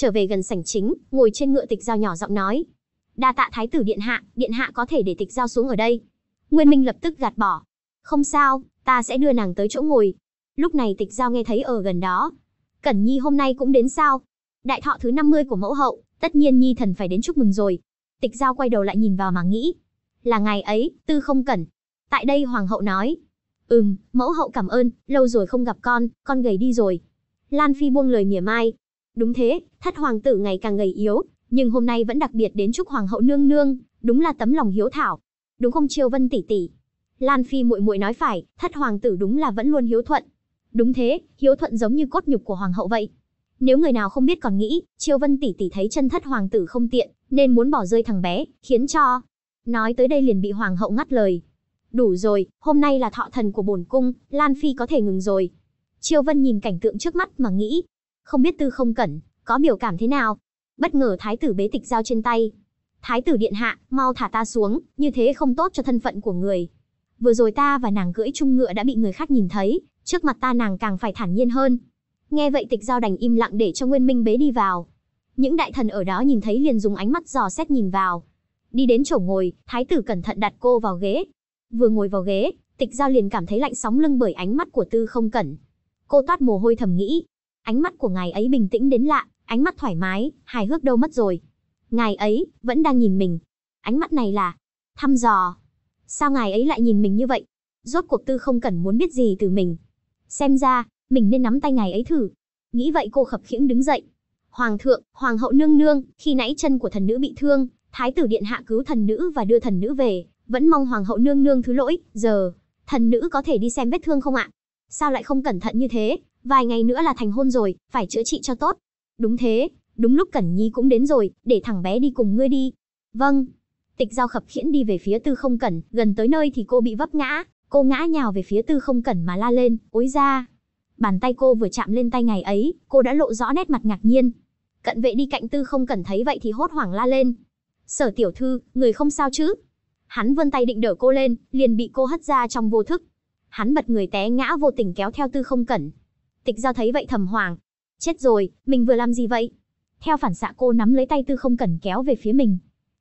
trở về gần sảnh chính, ngồi trên ngựa tịch giao nhỏ giọng nói. Đa tạ thái tử điện hạ, điện hạ có thể để tịch giao xuống ở đây. Nguyên Minh lập tức gạt bỏ. Không sao, ta sẽ đưa nàng tới chỗ ngồi. Lúc này tịch giao nghe thấy ở gần đó. Cẩn Nhi hôm nay cũng đến sao? Đại thọ thứ 50 của mẫu hậu, tất nhiên Nhi thần phải đến chúc mừng rồi. Tịch giao quay đầu lại nhìn vào mà nghĩ. Là ngày ấy, tư không cẩn. Tại đây hoàng hậu nói. Ừm, mẫu hậu cảm ơn, lâu rồi không gặp con, con gầy đi rồi. Lan Phi buông lời mỉa mai, Đúng thế, thất hoàng tử ngày càng gầy yếu, nhưng hôm nay vẫn đặc biệt đến chúc hoàng hậu nương nương, đúng là tấm lòng hiếu thảo. Đúng không Triều Vân tỷ tỷ? Lan Phi muội muội nói phải, thất hoàng tử đúng là vẫn luôn hiếu thuận. Đúng thế, hiếu thuận giống như cốt nhục của hoàng hậu vậy. Nếu người nào không biết còn nghĩ, Triều Vân tỷ tỷ thấy chân thất hoàng tử không tiện, nên muốn bỏ rơi thằng bé, khiến cho Nói tới đây liền bị hoàng hậu ngắt lời. Đủ rồi, hôm nay là thọ thần của bổn cung, Lan Phi có thể ngừng rồi. Triều Vân nhìn cảnh tượng trước mắt mà nghĩ, không biết tư không cẩn, có biểu cảm thế nào. Bất ngờ thái tử bế tịch giao trên tay. Thái tử điện hạ, mau thả ta xuống, như thế không tốt cho thân phận của người. Vừa rồi ta và nàng cưỡi chung ngựa đã bị người khác nhìn thấy, trước mặt ta nàng càng phải thản nhiên hơn. Nghe vậy tịch giao đành im lặng để cho Nguyên Minh bế đi vào. Những đại thần ở đó nhìn thấy liền dùng ánh mắt dò xét nhìn vào. Đi đến chỗ ngồi, thái tử cẩn thận đặt cô vào ghế. Vừa ngồi vào ghế, tịch giao liền cảm thấy lạnh sóng lưng bởi ánh mắt của tư không cẩn. Cô toát mồ hôi thầm nghĩ, ánh mắt của ngài ấy bình tĩnh đến lạ, ánh mắt thoải mái, hài hước đâu mất rồi. Ngài ấy vẫn đang nhìn mình. Ánh mắt này là thăm dò. Sao ngài ấy lại nhìn mình như vậy? Rốt cuộc tư không cần muốn biết gì từ mình. Xem ra, mình nên nắm tay ngài ấy thử. Nghĩ vậy cô khập khiễng đứng dậy. Hoàng thượng, hoàng hậu nương nương, khi nãy chân của thần nữ bị thương, thái tử điện hạ cứu thần nữ và đưa thần nữ về, vẫn mong hoàng hậu nương nương thứ lỗi, giờ thần nữ có thể đi xem vết thương không ạ? Sao lại không cẩn thận như thế? vài ngày nữa là thành hôn rồi, phải chữa trị cho tốt. Đúng thế, đúng lúc Cẩn Nhi cũng đến rồi, để thằng bé đi cùng ngươi đi. Vâng. Tịch giao khập khiễn đi về phía tư không cẩn, gần tới nơi thì cô bị vấp ngã, cô ngã nhào về phía tư không cẩn mà la lên, ối ra. Bàn tay cô vừa chạm lên tay ngày ấy, cô đã lộ rõ nét mặt ngạc nhiên. Cận vệ đi cạnh tư không cẩn thấy vậy thì hốt hoảng la lên. Sở tiểu thư, người không sao chứ? Hắn vươn tay định đỡ cô lên, liền bị cô hất ra trong vô thức. Hắn bật người té ngã vô tình kéo theo tư không cẩn, Tịch Giao thấy vậy thầm hoảng. Chết rồi, mình vừa làm gì vậy? Theo phản xạ cô nắm lấy tay Tư Không Cẩn kéo về phía mình.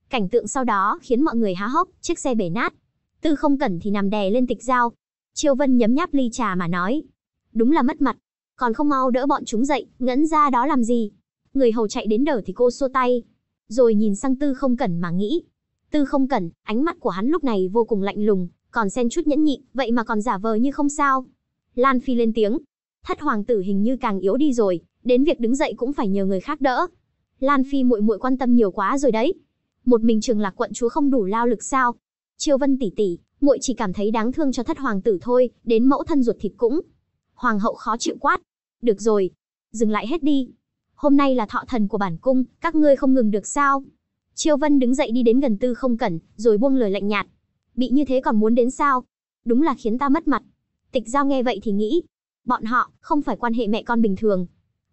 Cảnh tượng sau đó khiến mọi người há hốc, chiếc xe bể nát. Tư Không Cẩn thì nằm đè lên Tịch Giao. Triều Vân nhấm nháp ly trà mà nói, đúng là mất mặt, còn không mau đỡ bọn chúng dậy, ngẫn ra đó làm gì? Người hầu chạy đến đỡ thì cô xô tay, rồi nhìn sang Tư Không Cẩn mà nghĩ. Tư Không Cẩn, ánh mắt của hắn lúc này vô cùng lạnh lùng, còn xen chút nhẫn nhịn, vậy mà còn giả vờ như không sao. Lan Phi lên tiếng, Thất hoàng tử hình như càng yếu đi rồi, đến việc đứng dậy cũng phải nhờ người khác đỡ. Lan Phi muội muội quan tâm nhiều quá rồi đấy. Một mình Trường Lạc quận chúa không đủ lao lực sao? Triều Vân tỷ tỷ, muội chỉ cảm thấy đáng thương cho thất hoàng tử thôi, đến mẫu thân ruột thịt cũng. Hoàng hậu khó chịu quát. Được rồi, dừng lại hết đi. Hôm nay là thọ thần của bản cung, các ngươi không ngừng được sao? Triều Vân đứng dậy đi đến gần Tư Không Cẩn, rồi buông lời lạnh nhạt. Bị như thế còn muốn đến sao? Đúng là khiến ta mất mặt. Tịch Giao nghe vậy thì nghĩ, Bọn họ không phải quan hệ mẹ con bình thường.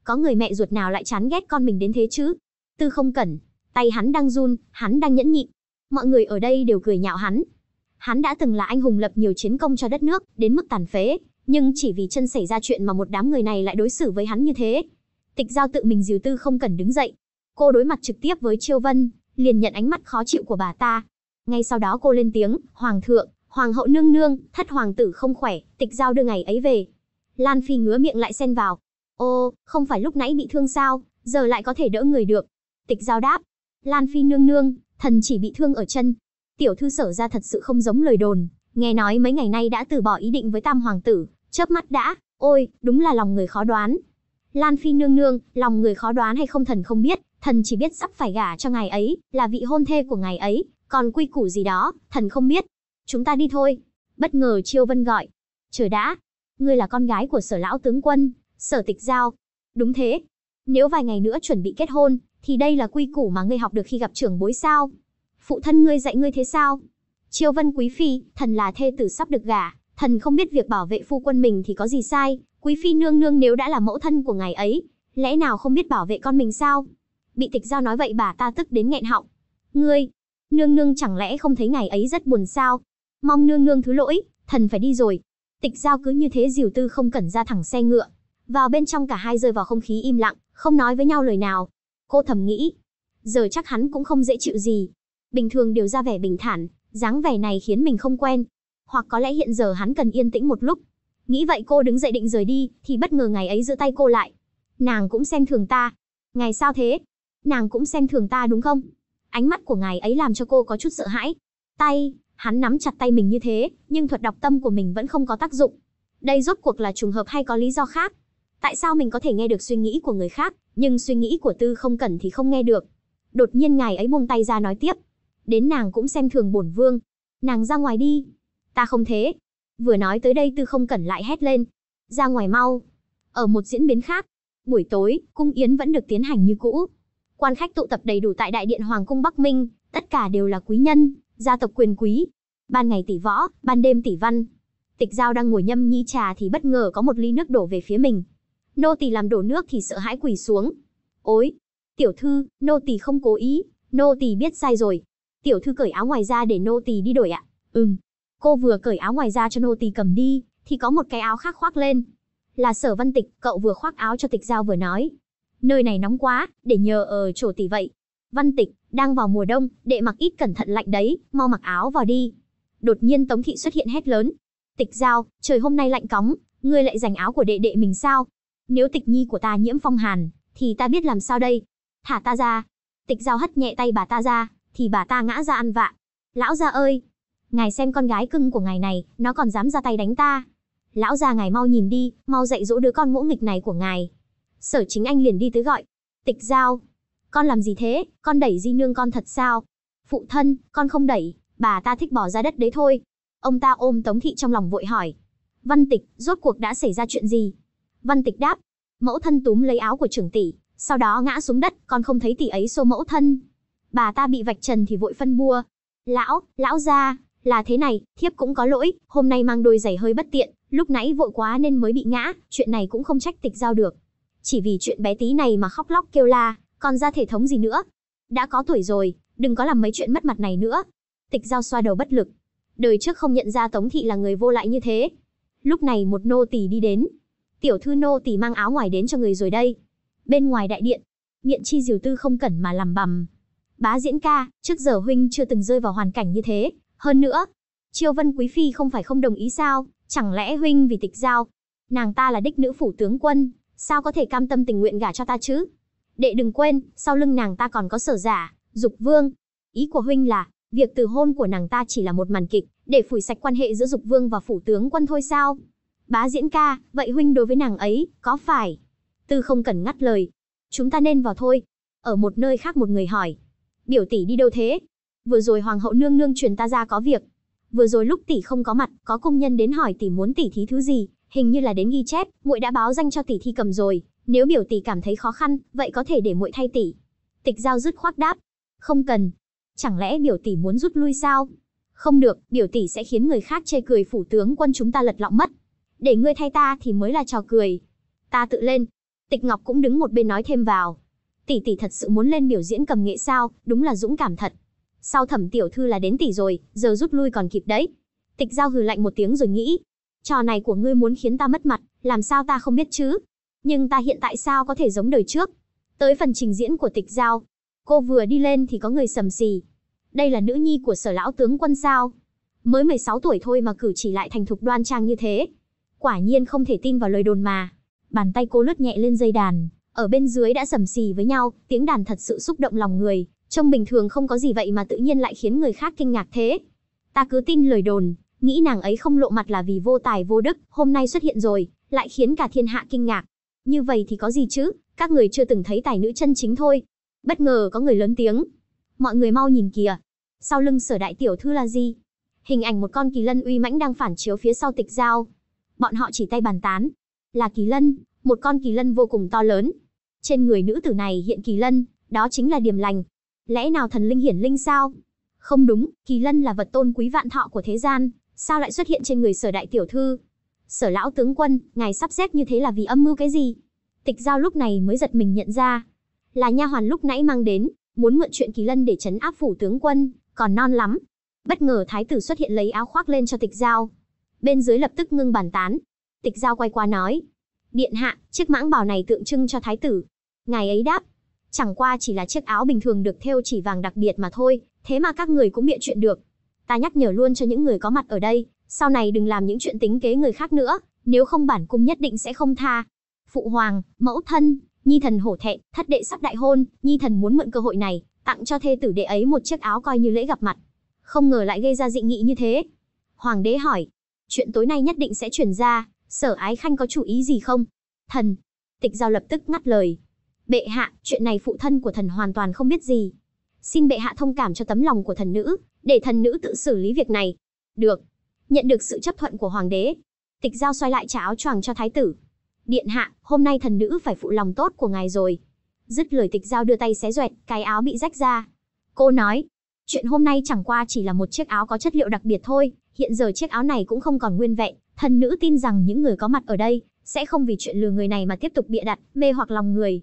Có người mẹ ruột nào lại chán ghét con mình đến thế chứ? Tư không cẩn, tay hắn đang run, hắn đang nhẫn nhịn. Mọi người ở đây đều cười nhạo hắn. Hắn đã từng là anh hùng lập nhiều chiến công cho đất nước, đến mức tàn phế, nhưng chỉ vì chân xảy ra chuyện mà một đám người này lại đối xử với hắn như thế. Tịch giao tự mình dìu tư không cần đứng dậy. Cô đối mặt trực tiếp với Chiêu Vân, liền nhận ánh mắt khó chịu của bà ta. Ngay sau đó cô lên tiếng, Hoàng thượng, Hoàng hậu nương nương, thất hoàng tử không khỏe, tịch giao đưa ngày ấy về, Lan Phi ngứa miệng lại xen vào. Ô, không phải lúc nãy bị thương sao, giờ lại có thể đỡ người được. Tịch giao đáp. Lan Phi nương nương, thần chỉ bị thương ở chân. Tiểu thư sở ra thật sự không giống lời đồn, nghe nói mấy ngày nay đã từ bỏ ý định với tam hoàng tử, chớp mắt đã, ôi, đúng là lòng người khó đoán. Lan Phi nương nương, lòng người khó đoán hay không thần không biết, thần chỉ biết sắp phải gả cho ngài ấy, là vị hôn thê của ngài ấy, còn quy củ gì đó, thần không biết. Chúng ta đi thôi. Bất ngờ Chiêu Vân gọi. Chờ đã, ngươi là con gái của sở lão tướng quân, sở tịch giao. Đúng thế. Nếu vài ngày nữa chuẩn bị kết hôn, thì đây là quy củ mà ngươi học được khi gặp trưởng bối sao? Phụ thân ngươi dạy ngươi thế sao? Triều Vân Quý Phi, thần là thê tử sắp được gả, thần không biết việc bảo vệ phu quân mình thì có gì sai, Quý Phi nương nương nếu đã là mẫu thân của ngài ấy, lẽ nào không biết bảo vệ con mình sao? Bị tịch giao nói vậy bà ta tức đến nghẹn họng. Ngươi, nương nương chẳng lẽ không thấy ngài ấy rất buồn sao? Mong nương nương thứ lỗi, thần phải đi rồi. Tịch Giao cứ như thế dìu tư không cần ra thẳng xe ngựa. Vào bên trong cả hai rơi vào không khí im lặng, không nói với nhau lời nào. Cô thầm nghĩ, giờ chắc hắn cũng không dễ chịu gì. Bình thường đều ra vẻ bình thản, dáng vẻ này khiến mình không quen. Hoặc có lẽ hiện giờ hắn cần yên tĩnh một lúc. Nghĩ vậy cô đứng dậy định rời đi, thì bất ngờ ngày ấy giữ tay cô lại. Nàng cũng xem thường ta. Ngày sao thế? Nàng cũng xem thường ta đúng không? Ánh mắt của ngài ấy làm cho cô có chút sợ hãi. Tay, Hắn nắm chặt tay mình như thế, nhưng thuật đọc tâm của mình vẫn không có tác dụng. Đây rốt cuộc là trùng hợp hay có lý do khác? Tại sao mình có thể nghe được suy nghĩ của người khác, nhưng suy nghĩ của Tư không cần thì không nghe được? Đột nhiên ngài ấy buông tay ra nói tiếp. Đến nàng cũng xem thường bổn vương. Nàng ra ngoài đi. Ta không thế. Vừa nói tới đây Tư không cần lại hét lên. Ra ngoài mau. Ở một diễn biến khác, buổi tối, cung yến vẫn được tiến hành như cũ. Quan khách tụ tập đầy đủ tại đại điện Hoàng cung Bắc Minh, tất cả đều là quý nhân, gia tộc quyền quý. Ban ngày tỷ võ, ban đêm tỷ văn. Tịch Giao đang ngồi nhâm nhi trà thì bất ngờ có một ly nước đổ về phía mình. Nô tỳ làm đổ nước thì sợ hãi quỳ xuống. Ôi, tiểu thư, nô tỳ không cố ý, nô tỳ biết sai rồi. Tiểu thư cởi áo ngoài ra để nô tỳ đi đổi ạ. Ừm. Cô vừa cởi áo ngoài ra cho nô tỳ cầm đi, thì có một cái áo khác khoác lên. Là Sở Văn Tịch, cậu vừa khoác áo cho Tịch Giao vừa nói. Nơi này nóng quá, để nhờ ở chỗ tỷ vậy. Văn Tịch, đang vào mùa đông, đệ mặc ít cẩn thận lạnh đấy, mau mặc áo vào đi. Đột nhiên Tống Thị xuất hiện hét lớn. Tịch Giao, trời hôm nay lạnh cóng, ngươi lại giành áo của đệ đệ mình sao? Nếu tịch nhi của ta nhiễm phong hàn, thì ta biết làm sao đây? Thả ta ra. Tịch Giao hất nhẹ tay bà ta ra, thì bà ta ngã ra ăn vạ. Lão gia ơi, ngài xem con gái cưng của ngài này, nó còn dám ra tay đánh ta. Lão gia ngài mau nhìn đi, mau dạy dỗ đứa con ngỗ nghịch này của ngài. Sở chính anh liền đi tới gọi. Tịch Giao, con làm gì thế, con đẩy di nương con thật sao? Phụ thân, con không đẩy, bà ta thích bỏ ra đất đấy thôi. Ông ta ôm Tống Thị trong lòng vội hỏi. Văn Tịch, rốt cuộc đã xảy ra chuyện gì? Văn Tịch đáp. Mẫu thân túm lấy áo của trưởng tỷ, sau đó ngã xuống đất, con không thấy tỷ ấy xô mẫu thân. Bà ta bị vạch trần thì vội phân bua. Lão, lão ra, là thế này, thiếp cũng có lỗi, hôm nay mang đôi giày hơi bất tiện, lúc nãy vội quá nên mới bị ngã, chuyện này cũng không trách tịch giao được. Chỉ vì chuyện bé tí này mà khóc lóc kêu la, còn ra thể thống gì nữa? Đã có tuổi rồi, đừng có làm mấy chuyện mất mặt này nữa. Tịch giao xoa đầu bất lực. Đời trước không nhận ra Tống Thị là người vô lại như thế. Lúc này một nô tỳ đi đến. Tiểu thư nô tỳ mang áo ngoài đến cho người rồi đây. Bên ngoài đại điện, miệng chi diều tư không cẩn mà làm bầm. Bá diễn ca, trước giờ huynh chưa từng rơi vào hoàn cảnh như thế. Hơn nữa, Triều Vân Quý Phi không phải không đồng ý sao, chẳng lẽ huynh vì tịch giao. Nàng ta là đích nữ phủ tướng quân, sao có thể cam tâm tình nguyện gả cho ta chứ? Đệ đừng quên, sau lưng nàng ta còn có sở giả, dục vương. Ý của huynh là, việc từ hôn của nàng ta chỉ là một màn kịch, để phủi sạch quan hệ giữa dục vương và phủ tướng quân thôi sao? Bá diễn ca, vậy huynh đối với nàng ấy, có phải? Tư không cần ngắt lời. Chúng ta nên vào thôi. Ở một nơi khác một người hỏi. Biểu tỷ đi đâu thế? Vừa rồi hoàng hậu nương nương truyền ta ra có việc. Vừa rồi lúc tỷ không có mặt, có công nhân đến hỏi tỷ muốn tỷ thí thứ gì, hình như là đến ghi chép, muội đã báo danh cho tỷ thi cầm rồi, nếu biểu tỷ cảm thấy khó khăn, vậy có thể để muội thay tỷ. Tịch giao dứt khoác đáp. Không cần. Chẳng lẽ biểu tỷ muốn rút lui sao? Không được, biểu tỷ sẽ khiến người khác chê cười phủ tướng quân chúng ta lật lọng mất. Để ngươi thay ta thì mới là trò cười. Ta tự lên. Tịch Ngọc cũng đứng một bên nói thêm vào. Tỷ tỷ thật sự muốn lên biểu diễn cầm nghệ sao, đúng là dũng cảm thật. Sau thẩm tiểu thư là đến tỷ rồi, giờ rút lui còn kịp đấy. Tịch giao hừ lạnh một tiếng rồi nghĩ. Trò này của ngươi muốn khiến ta mất mặt, làm sao ta không biết chứ? nhưng ta hiện tại sao có thể giống đời trước? Tới phần trình diễn của tịch giao, cô vừa đi lên thì có người sầm xì. Đây là nữ nhi của sở lão tướng quân sao? Mới 16 tuổi thôi mà cử chỉ lại thành thục đoan trang như thế. Quả nhiên không thể tin vào lời đồn mà. Bàn tay cô lướt nhẹ lên dây đàn, ở bên dưới đã sầm xì với nhau, tiếng đàn thật sự xúc động lòng người. Trông bình thường không có gì vậy mà tự nhiên lại khiến người khác kinh ngạc thế. Ta cứ tin lời đồn, nghĩ nàng ấy không lộ mặt là vì vô tài vô đức, hôm nay xuất hiện rồi, lại khiến cả thiên hạ kinh ngạc. Như vậy thì có gì chứ, các người chưa từng thấy tài nữ chân chính thôi. Bất ngờ có người lớn tiếng. Mọi người mau nhìn kìa. Sau lưng sở đại tiểu thư là gì? Hình ảnh một con kỳ lân uy mãnh đang phản chiếu phía sau tịch giao Bọn họ chỉ tay bàn tán. Là kỳ lân, một con kỳ lân vô cùng to lớn. Trên người nữ tử này hiện kỳ lân, đó chính là điểm lành. Lẽ nào thần linh hiển linh sao? Không đúng, kỳ lân là vật tôn quý vạn thọ của thế gian, sao lại xuất hiện trên người sở đại tiểu thư? Sở lão tướng quân, ngài sắp xếp như thế là vì âm mưu cái gì? Tịch giao lúc này mới giật mình nhận ra, là nha hoàn lúc nãy mang đến, muốn mượn chuyện Kỳ Lân để chấn áp phủ tướng quân, còn non lắm. Bất ngờ thái tử xuất hiện lấy áo khoác lên cho Tịch giao. Bên dưới lập tức ngưng bàn tán. Tịch giao quay qua nói: "Điện hạ, chiếc mãng bào này tượng trưng cho thái tử." Ngài ấy đáp: "Chẳng qua chỉ là chiếc áo bình thường được thêu chỉ vàng đặc biệt mà thôi, thế mà các người cũng bịa chuyện được. Ta nhắc nhở luôn cho những người có mặt ở đây, sau này đừng làm những chuyện tính kế người khác nữa, nếu không bản cung nhất định sẽ không tha. Phụ hoàng, mẫu thân, nhi thần hổ thẹn, thất đệ sắp đại hôn, nhi thần muốn mượn cơ hội này, tặng cho thê tử đệ ấy một chiếc áo coi như lễ gặp mặt. Không ngờ lại gây ra dị nghị như thế. Hoàng đế hỏi, chuyện tối nay nhất định sẽ truyền ra, sở ái khanh có chủ ý gì không? Thần, tịch giao lập tức ngắt lời. Bệ hạ, chuyện này phụ thân của thần hoàn toàn không biết gì. Xin bệ hạ thông cảm cho tấm lòng của thần nữ, để thần nữ tự xử lý việc này. Được, nhận được sự chấp thuận của hoàng đế. Tịch Giao xoay lại trả áo choàng cho thái tử. Điện hạ, hôm nay thần nữ phải phụ lòng tốt của ngài rồi. Dứt lời Tịch Giao đưa tay xé duệt, cái áo bị rách ra. Cô nói, chuyện hôm nay chẳng qua chỉ là một chiếc áo có chất liệu đặc biệt thôi, hiện giờ chiếc áo này cũng không còn nguyên vẹn, thần nữ tin rằng những người có mặt ở đây sẽ không vì chuyện lừa người này mà tiếp tục bịa đặt, mê hoặc lòng người.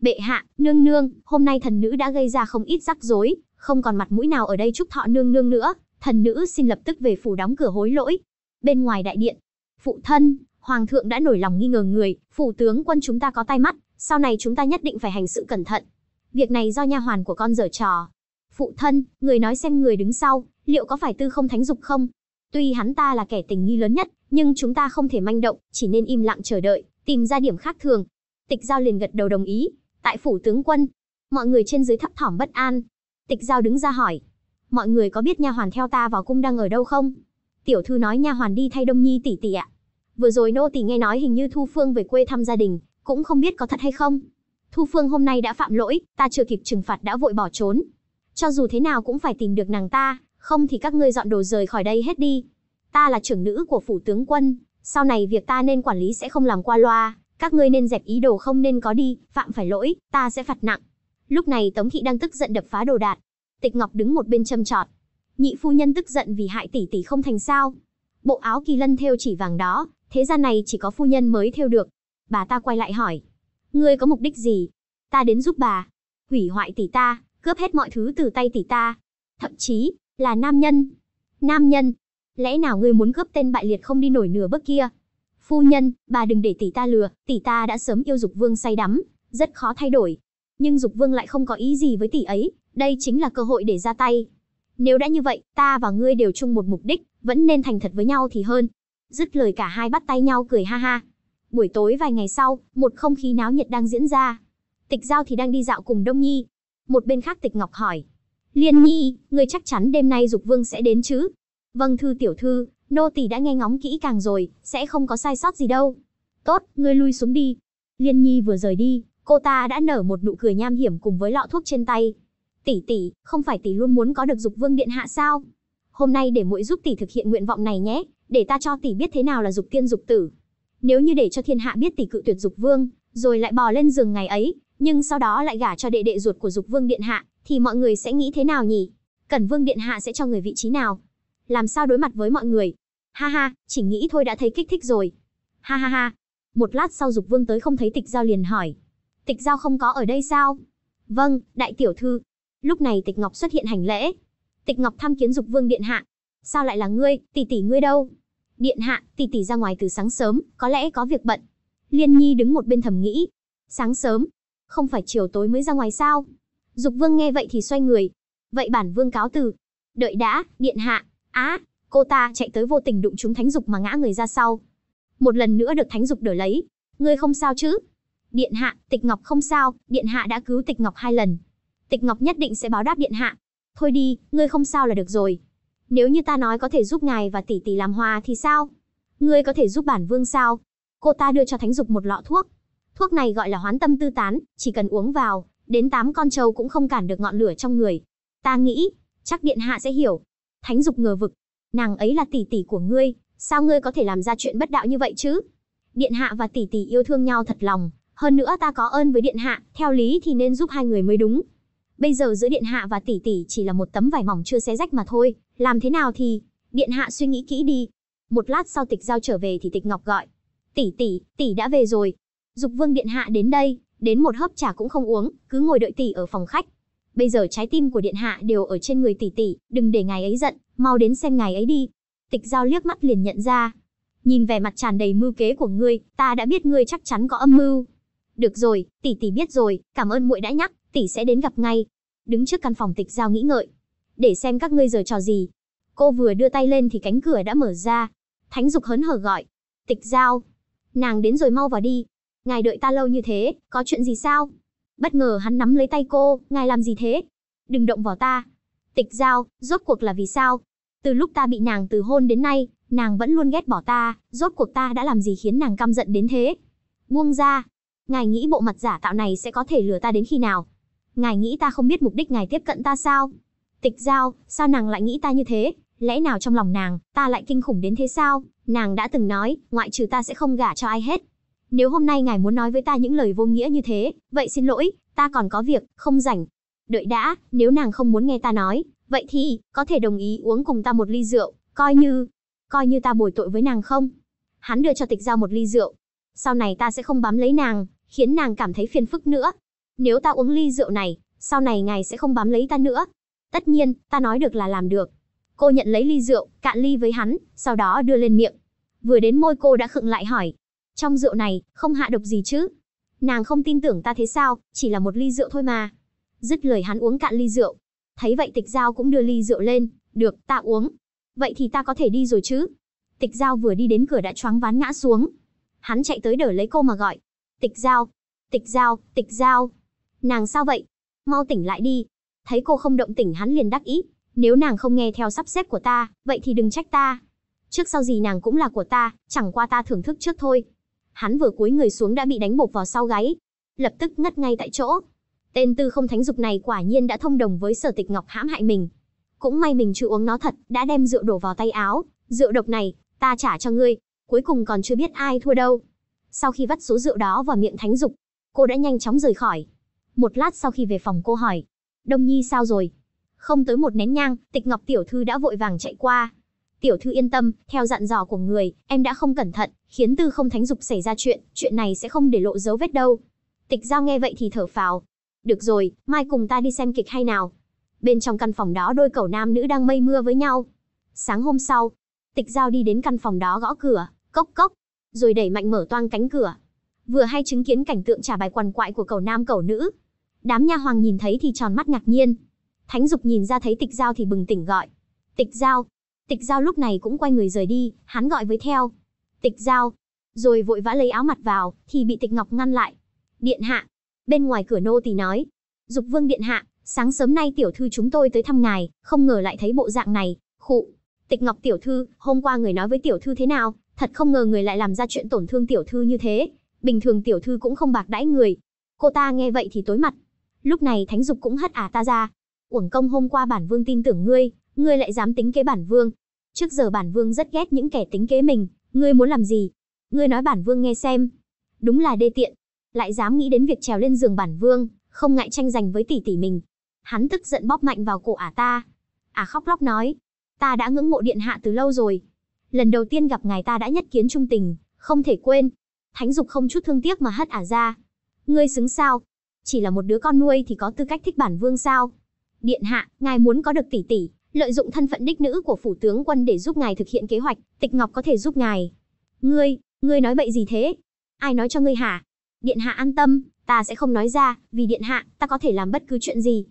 Bệ hạ, nương nương, hôm nay thần nữ đã gây ra không ít rắc rối, không còn mặt mũi nào ở đây chúc thọ nương nương nữa, thần nữ xin lập tức về phủ đóng cửa hối lỗi. Bên ngoài đại điện, phụ thân, hoàng thượng đã nổi lòng nghi ngờ người, phủ tướng quân chúng ta có tai mắt, sau này chúng ta nhất định phải hành sự cẩn thận. Việc này do nha hoàn của con dở trò. Phụ thân, người nói xem người đứng sau, liệu có phải tư không thánh dục không? Tuy hắn ta là kẻ tình nghi lớn nhất, nhưng chúng ta không thể manh động, chỉ nên im lặng chờ đợi, tìm ra điểm khác thường. Tịch Giao liền gật đầu đồng ý, tại phủ tướng quân. Mọi người trên dưới thấp thỏm bất an. Tịch Giao đứng ra hỏi, mọi người có biết nha hoàn theo ta vào cung đang ở đâu không? Tiểu thư nói nha hoàn đi thay Đông Nhi tỷ tỷ ạ. Vừa rồi nô tỷ nghe nói hình như Thu Phương về quê thăm gia đình, cũng không biết có thật hay không. Thu Phương hôm nay đã phạm lỗi, ta chưa kịp trừng phạt đã vội bỏ trốn. Cho dù thế nào cũng phải tìm được nàng ta, không thì các ngươi dọn đồ rời khỏi đây hết đi. Ta là trưởng nữ của phủ tướng quân, sau này việc ta nên quản lý sẽ không làm qua loa, các ngươi nên dẹp ý đồ không nên có đi, phạm phải lỗi, ta sẽ phạt nặng. Lúc này Tống Thị đang tức giận đập phá đồ đạc, Tịch Ngọc đứng một bên châm chọt. Nhị phu nhân tức giận vì hại tỷ tỷ không thành sao. Bộ áo kỳ lân thêu chỉ vàng đó, thế gian này chỉ có phu nhân mới thêu được. Bà ta quay lại hỏi. Ngươi có mục đích gì? Ta đến giúp bà. Hủy hoại tỷ ta, cướp hết mọi thứ từ tay tỷ ta. Thậm chí, là nam nhân. Nam nhân? Lẽ nào ngươi muốn cướp tên bại liệt không đi nổi nửa bước kia? Phu nhân, bà đừng để tỷ ta lừa, tỷ ta đã sớm yêu dục vương say đắm, rất khó thay đổi. Nhưng dục vương lại không có ý gì với tỷ ấy, đây chính là cơ hội để ra tay. Nếu đã như vậy, ta và ngươi đều chung một mục đích, vẫn nên thành thật với nhau thì hơn. Dứt lời cả hai bắt tay nhau cười ha ha. Buổi tối vài ngày sau, một không khí náo nhiệt đang diễn ra. Tịch Giao thì đang đi dạo cùng Đông Nhi. Một bên khác Tịch Ngọc hỏi. Liên Nhi, ngươi chắc chắn đêm nay Dục Vương sẽ đến chứ? Vâng thư tiểu thư, nô tỳ đã nghe ngóng kỹ càng rồi, sẽ không có sai sót gì đâu. Tốt, ngươi lui xuống đi. Liên Nhi vừa rời đi, cô ta đã nở một nụ cười nham hiểm cùng với lọ thuốc trên tay tỷ tỷ, không phải tỷ luôn muốn có được dục vương điện hạ sao? Hôm nay để muội giúp tỷ thực hiện nguyện vọng này nhé, để ta cho tỷ biết thế nào là dục tiên dục tử. Nếu như để cho thiên hạ biết tỷ cự tuyệt dục vương, rồi lại bò lên giường ngày ấy, nhưng sau đó lại gả cho đệ đệ ruột của dục vương điện hạ, thì mọi người sẽ nghĩ thế nào nhỉ? Cẩn vương điện hạ sẽ cho người vị trí nào? Làm sao đối mặt với mọi người? Ha ha, chỉ nghĩ thôi đã thấy kích thích rồi. Ha ha ha. Một lát sau dục vương tới không thấy tịch giao liền hỏi. Tịch giao không có ở đây sao? Vâng, đại tiểu thư, Lúc này Tịch Ngọc xuất hiện hành lễ. Tịch Ngọc thăm kiến Dục Vương điện hạ. Sao lại là ngươi, tỷ tỷ ngươi đâu? Điện hạ, tỷ tỷ ra ngoài từ sáng sớm, có lẽ có việc bận. Liên Nhi đứng một bên thầm nghĩ. Sáng sớm? Không phải chiều tối mới ra ngoài sao? Dục Vương nghe vậy thì xoay người. Vậy bản vương cáo từ. Đợi đã, điện hạ. Á, cô ta chạy tới vô tình đụng trúng Thánh Dục mà ngã người ra sau. Một lần nữa được Thánh Dục đỡ lấy. Ngươi không sao chứ? Điện hạ, Tịch Ngọc không sao, điện hạ đã cứu Tịch Ngọc hai lần, Tịch Ngọc nhất định sẽ báo đáp điện hạ. Thôi đi, ngươi không sao là được rồi. Nếu như ta nói có thể giúp ngài và tỷ tỷ làm hòa thì sao? Ngươi có thể giúp bản vương sao? Cô ta đưa cho Thánh Dục một lọ thuốc. Thuốc này gọi là hoán tâm tư tán, chỉ cần uống vào, đến tám con trâu cũng không cản được ngọn lửa trong người. Ta nghĩ, chắc điện hạ sẽ hiểu. Thánh Dục ngờ vực, nàng ấy là tỷ tỷ của ngươi, sao ngươi có thể làm ra chuyện bất đạo như vậy chứ? Điện hạ và tỷ tỷ yêu thương nhau thật lòng, hơn nữa ta có ơn với điện hạ, theo lý thì nên giúp hai người mới đúng. Bây giờ giữa điện hạ và tỷ tỷ chỉ là một tấm vải mỏng chưa xé rách mà thôi, làm thế nào thì điện hạ suy nghĩ kỹ đi. Một lát sau Tịch Giao trở về thì Tịch Ngọc gọi, "Tỷ tỷ, tỷ đã về rồi. Dục Vương điện hạ đến đây, đến một hớp trà cũng không uống, cứ ngồi đợi tỷ ở phòng khách. Bây giờ trái tim của điện hạ đều ở trên người tỷ tỷ, đừng để ngài ấy giận, mau đến xem ngài ấy đi." Tịch Giao liếc mắt liền nhận ra, nhìn vẻ mặt tràn đầy mưu kế của ngươi, ta đã biết ngươi chắc chắn có âm mưu. Được rồi, tỷ tỷ biết rồi, cảm ơn muội đã nhắc, tỷ sẽ đến gặp ngay. Đứng trước căn phòng tịch giao nghĩ ngợi. Để xem các ngươi giờ trò gì. Cô vừa đưa tay lên thì cánh cửa đã mở ra. Thánh dục hớn hở gọi. Tịch giao. Nàng đến rồi mau vào đi. Ngài đợi ta lâu như thế, có chuyện gì sao? Bất ngờ hắn nắm lấy tay cô, ngài làm gì thế? Đừng động vào ta. Tịch giao, rốt cuộc là vì sao? Từ lúc ta bị nàng từ hôn đến nay, nàng vẫn luôn ghét bỏ ta, rốt cuộc ta đã làm gì khiến nàng căm giận đến thế? Buông ra, ngài nghĩ bộ mặt giả tạo này sẽ có thể lừa ta đến khi nào? ngài nghĩ ta không biết mục đích ngài tiếp cận ta sao? Tịch Giao, sao nàng lại nghĩ ta như thế? Lẽ nào trong lòng nàng, ta lại kinh khủng đến thế sao? Nàng đã từng nói, ngoại trừ ta sẽ không gả cho ai hết. Nếu hôm nay ngài muốn nói với ta những lời vô nghĩa như thế, vậy xin lỗi, ta còn có việc, không rảnh. Đợi đã, nếu nàng không muốn nghe ta nói, vậy thì, có thể đồng ý uống cùng ta một ly rượu, coi như, coi như ta bồi tội với nàng không? Hắn đưa cho tịch giao một ly rượu. Sau này ta sẽ không bám lấy nàng, khiến nàng cảm thấy phiền phức nữa, nếu ta uống ly rượu này, sau này ngài sẽ không bám lấy ta nữa. Tất nhiên, ta nói được là làm được. Cô nhận lấy ly rượu, cạn ly với hắn, sau đó đưa lên miệng. Vừa đến môi cô đã khựng lại hỏi. Trong rượu này, không hạ độc gì chứ? Nàng không tin tưởng ta thế sao, chỉ là một ly rượu thôi mà. Dứt lời hắn uống cạn ly rượu. Thấy vậy tịch giao cũng đưa ly rượu lên, được, ta uống. Vậy thì ta có thể đi rồi chứ? Tịch giao vừa đi đến cửa đã choáng ván ngã xuống. Hắn chạy tới đỡ lấy cô mà gọi. Tịch giao, tịch giao, tịch giao. Nàng sao vậy? Mau tỉnh lại đi. Thấy cô không động tỉnh hắn liền đắc ý. Nếu nàng không nghe theo sắp xếp của ta, vậy thì đừng trách ta. Trước sau gì nàng cũng là của ta, chẳng qua ta thưởng thức trước thôi. Hắn vừa cúi người xuống đã bị đánh bột vào sau gáy. Lập tức ngất ngay tại chỗ. Tên tư không thánh dục này quả nhiên đã thông đồng với sở tịch ngọc hãm hại mình. Cũng may mình chưa uống nó thật, đã đem rượu đổ vào tay áo. Rượu độc này, ta trả cho ngươi. Cuối cùng còn chưa biết ai thua đâu. Sau khi vắt số rượu đó vào miệng thánh dục, cô đã nhanh chóng rời khỏi. Một lát sau khi về phòng cô hỏi, Đông Nhi sao rồi? Không tới một nén nhang, tịch ngọc tiểu thư đã vội vàng chạy qua. Tiểu thư yên tâm, theo dặn dò của người, em đã không cẩn thận, khiến tư không thánh dục xảy ra chuyện, chuyện này sẽ không để lộ dấu vết đâu. Tịch giao nghe vậy thì thở phào. Được rồi, mai cùng ta đi xem kịch hay nào. Bên trong căn phòng đó đôi cẩu nam nữ đang mây mưa với nhau. Sáng hôm sau, tịch giao đi đến căn phòng đó gõ cửa, cốc cốc, rồi đẩy mạnh mở toang cánh cửa. Vừa hay chứng kiến cảnh tượng trả bài quằn quại của cẩu nam cẩu nữ, Đám nha hoàng nhìn thấy thì tròn mắt ngạc nhiên. Thánh Dục nhìn ra thấy Tịch Giao thì bừng tỉnh gọi. Tịch Giao. Tịch Giao lúc này cũng quay người rời đi, hắn gọi với theo. Tịch Giao. Rồi vội vã lấy áo mặt vào, thì bị Tịch Ngọc ngăn lại. Điện hạ. Bên ngoài cửa nô tỳ nói. Dục Vương Điện hạ, sáng sớm nay tiểu thư chúng tôi tới thăm ngài, không ngờ lại thấy bộ dạng này, khụ. Tịch Ngọc tiểu thư, hôm qua người nói với tiểu thư thế nào, thật không ngờ người lại làm ra chuyện tổn thương tiểu thư như thế, bình thường tiểu thư cũng không bạc đãi người. Cô ta nghe vậy thì tối mặt, Lúc này Thánh Dục cũng hất ả ta ra. Uổng công hôm qua bản vương tin tưởng ngươi, ngươi lại dám tính kế bản vương. Trước giờ bản vương rất ghét những kẻ tính kế mình, ngươi muốn làm gì? Ngươi nói bản vương nghe xem. Đúng là đê tiện, lại dám nghĩ đến việc trèo lên giường bản vương, không ngại tranh giành với tỷ tỷ mình. Hắn tức giận bóp mạnh vào cổ ả ta. Ả khóc lóc nói, ta đã ngưỡng mộ điện hạ từ lâu rồi. Lần đầu tiên gặp ngài ta đã nhất kiến trung tình, không thể quên. Thánh dục không chút thương tiếc mà hất ả ra. Ngươi xứng sao? chỉ là một đứa con nuôi thì có tư cách thích bản vương sao? Điện hạ, ngài muốn có được tỷ tỷ, lợi dụng thân phận đích nữ của phủ tướng quân để giúp ngài thực hiện kế hoạch, Tịch Ngọc có thể giúp ngài. Ngươi, ngươi nói bậy gì thế? Ai nói cho ngươi hả? Điện hạ an tâm, ta sẽ không nói ra, vì điện hạ, ta có thể làm bất cứ chuyện gì.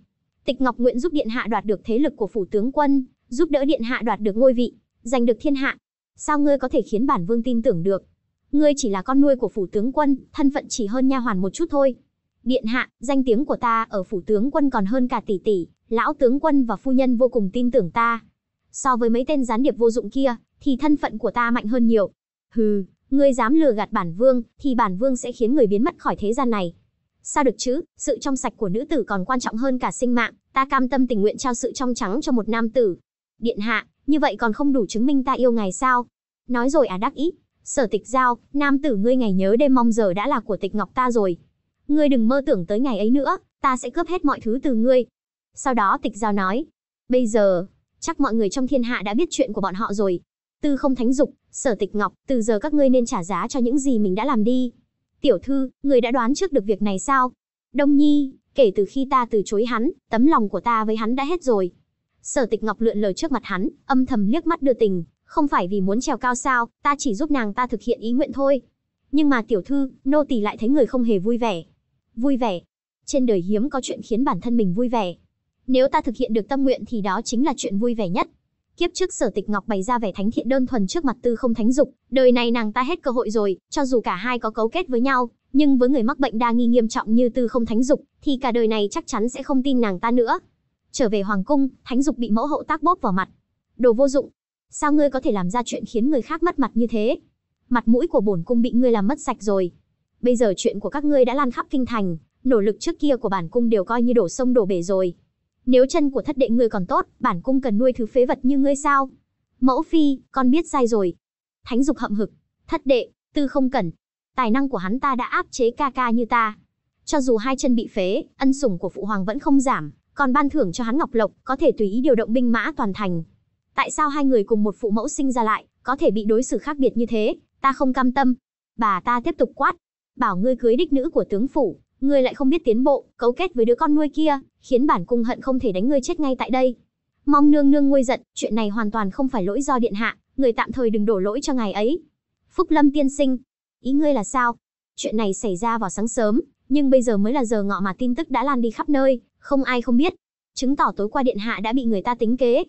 Tịch Ngọc nguyện giúp điện hạ đoạt được thế lực của phủ tướng quân, giúp đỡ điện hạ đoạt được ngôi vị, giành được thiên hạ. Sao ngươi có thể khiến bản vương tin tưởng được? Ngươi chỉ là con nuôi của phủ tướng quân, thân phận chỉ hơn nha hoàn một chút thôi, Điện hạ, danh tiếng của ta ở phủ tướng quân còn hơn cả tỷ tỷ, lão tướng quân và phu nhân vô cùng tin tưởng ta. So với mấy tên gián điệp vô dụng kia, thì thân phận của ta mạnh hơn nhiều. Hừ, ngươi dám lừa gạt bản vương, thì bản vương sẽ khiến người biến mất khỏi thế gian này. Sao được chứ, sự trong sạch của nữ tử còn quan trọng hơn cả sinh mạng, ta cam tâm tình nguyện trao sự trong trắng cho một nam tử. Điện hạ, như vậy còn không đủ chứng minh ta yêu ngài sao? Nói rồi à đắc ý, sở tịch giao, nam tử ngươi ngày nhớ đêm mong giờ đã là của tịch ngọc ta rồi. Ngươi đừng mơ tưởng tới ngày ấy nữa, ta sẽ cướp hết mọi thứ từ ngươi. Sau đó tịch giao nói, bây giờ, chắc mọi người trong thiên hạ đã biết chuyện của bọn họ rồi. Tư không thánh dục, sở tịch ngọc, từ giờ các ngươi nên trả giá cho những gì mình đã làm đi. Tiểu thư, người đã đoán trước được việc này sao? Đông nhi, kể từ khi ta từ chối hắn, tấm lòng của ta với hắn đã hết rồi. Sở tịch ngọc lượn lờ trước mặt hắn, âm thầm liếc mắt đưa tình, không phải vì muốn trèo cao sao, ta chỉ giúp nàng ta thực hiện ý nguyện thôi. Nhưng mà tiểu thư, nô tỳ lại thấy người không hề vui vẻ vui vẻ. Trên đời hiếm có chuyện khiến bản thân mình vui vẻ. Nếu ta thực hiện được tâm nguyện thì đó chính là chuyện vui vẻ nhất. Kiếp trước Sở Tịch Ngọc bày ra vẻ thánh thiện đơn thuần trước mặt Tư Không Thánh Dục, đời này nàng ta hết cơ hội rồi, cho dù cả hai có cấu kết với nhau, nhưng với người mắc bệnh đa nghi nghiêm trọng như Tư Không Thánh Dục thì cả đời này chắc chắn sẽ không tin nàng ta nữa. Trở về hoàng cung, Thánh Dục bị mẫu hậu tác bóp vào mặt. Đồ vô dụng, sao ngươi có thể làm ra chuyện khiến người khác mất mặt như thế? Mặt mũi của bổn cung bị ngươi làm mất sạch rồi. Bây giờ chuyện của các ngươi đã lan khắp kinh thành, nỗ lực trước kia của bản cung đều coi như đổ sông đổ bể rồi. Nếu chân của thất đệ ngươi còn tốt, bản cung cần nuôi thứ phế vật như ngươi sao? Mẫu phi, con biết sai rồi. Thánh dục hậm hực, thất đệ, tư không cần. Tài năng của hắn ta đã áp chế ca ca như ta. Cho dù hai chân bị phế, ân sủng của phụ hoàng vẫn không giảm, còn ban thưởng cho hắn ngọc lộc, có thể tùy ý điều động binh mã toàn thành. Tại sao hai người cùng một phụ mẫu sinh ra lại, có thể bị đối xử khác biệt như thế, ta không cam tâm. Bà ta tiếp tục quát, bảo ngươi cưới đích nữ của tướng phủ, ngươi lại không biết tiến bộ, cấu kết với đứa con nuôi kia, khiến bản cung hận không thể đánh ngươi chết ngay tại đây. Mong nương nương nguôi giận, chuyện này hoàn toàn không phải lỗi do điện hạ, người tạm thời đừng đổ lỗi cho ngài ấy. Phúc Lâm tiên sinh, ý ngươi là sao? Chuyện này xảy ra vào sáng sớm, nhưng bây giờ mới là giờ ngọ mà tin tức đã lan đi khắp nơi, không ai không biết. Chứng tỏ tối qua điện hạ đã bị người ta tính kế.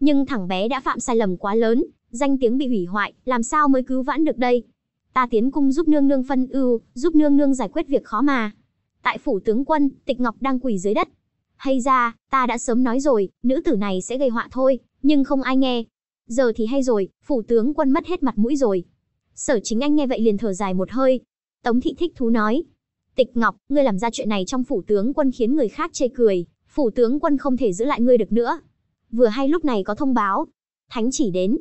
Nhưng thằng bé đã phạm sai lầm quá lớn, danh tiếng bị hủy hoại, làm sao mới cứu vãn được đây? ta tiến cung giúp nương nương phân ưu, giúp nương nương giải quyết việc khó mà. Tại phủ tướng quân, Tịch Ngọc đang quỳ dưới đất. Hay ra, ta đã sớm nói rồi, nữ tử này sẽ gây họa thôi, nhưng không ai nghe. Giờ thì hay rồi, phủ tướng quân mất hết mặt mũi rồi. Sở chính anh nghe vậy liền thở dài một hơi. Tống thị thích thú nói. Tịch Ngọc, ngươi làm ra chuyện này trong phủ tướng quân khiến người khác chê cười, phủ tướng quân không thể giữ lại ngươi được nữa. Vừa hay lúc này có thông báo. Thánh chỉ đến.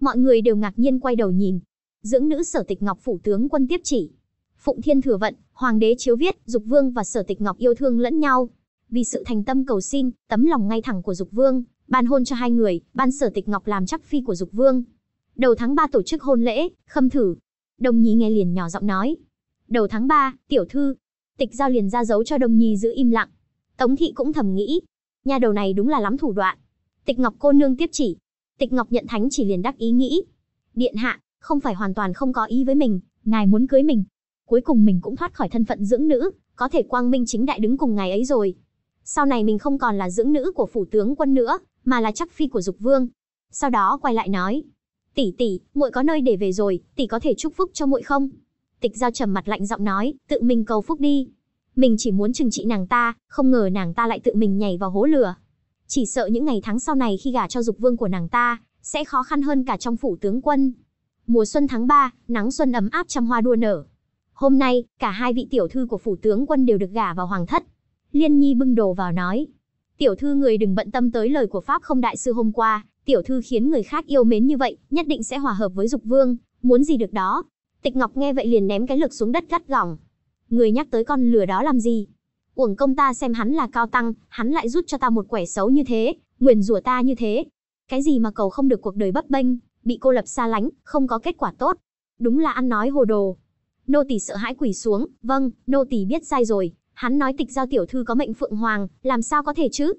Mọi người đều ngạc nhiên quay đầu nhìn, dưỡng nữ sở tịch ngọc phủ tướng quân tiếp chỉ. Phụng Thiên thừa vận, Hoàng đế chiếu viết, Dục Vương và Sở Tịch Ngọc yêu thương lẫn nhau. Vì sự thành tâm cầu xin, tấm lòng ngay thẳng của Dục Vương, ban hôn cho hai người, ban Sở Tịch Ngọc làm chắc phi của Dục Vương. Đầu tháng 3 tổ chức hôn lễ, khâm thử. đồng Nhi nghe liền nhỏ giọng nói. Đầu tháng 3, tiểu thư. Tịch giao liền ra dấu cho đồng Nhi giữ im lặng. Tống thị cũng thầm nghĩ. Nhà đầu này đúng là lắm thủ đoạn. Tịch Ngọc cô nương tiếp chỉ. Tịch Ngọc nhận thánh chỉ liền đắc ý nghĩ. Điện hạ, không phải hoàn toàn không có ý với mình, ngài muốn cưới mình. Cuối cùng mình cũng thoát khỏi thân phận dưỡng nữ, có thể quang minh chính đại đứng cùng ngài ấy rồi. Sau này mình không còn là dưỡng nữ của phủ tướng quân nữa, mà là chắc phi của Dục Vương. Sau đó quay lại nói, "Tỷ tỷ, muội có nơi để về rồi, tỷ có thể chúc phúc cho muội không?" Tịch Giao trầm mặt lạnh giọng nói, "Tự mình cầu phúc đi." Mình chỉ muốn trừng trị nàng ta, không ngờ nàng ta lại tự mình nhảy vào hố lửa. Chỉ sợ những ngày tháng sau này khi gả cho Dục Vương của nàng ta, sẽ khó khăn hơn cả trong phủ tướng quân. Mùa xuân tháng 3, nắng xuân ấm áp trăm hoa đua nở. Hôm nay, cả hai vị tiểu thư của phủ tướng quân đều được gả vào hoàng thất. Liên Nhi bưng đồ vào nói. Tiểu thư người đừng bận tâm tới lời của Pháp không đại sư hôm qua. Tiểu thư khiến người khác yêu mến như vậy, nhất định sẽ hòa hợp với dục vương. Muốn gì được đó. Tịch Ngọc nghe vậy liền ném cái lực xuống đất gắt gỏng. Người nhắc tới con lừa đó làm gì? Uổng công ta xem hắn là cao tăng, hắn lại rút cho ta một quẻ xấu như thế, nguyền rủa ta như thế. Cái gì mà cầu không được cuộc đời bấp bênh, bị cô lập xa lánh, không có kết quả tốt. Đúng là ăn nói hồ đồ. Nô tỳ sợ hãi quỳ xuống, "Vâng, nô tỳ biết sai rồi, hắn nói tịch giao tiểu thư có mệnh phượng hoàng, làm sao có thể chứ?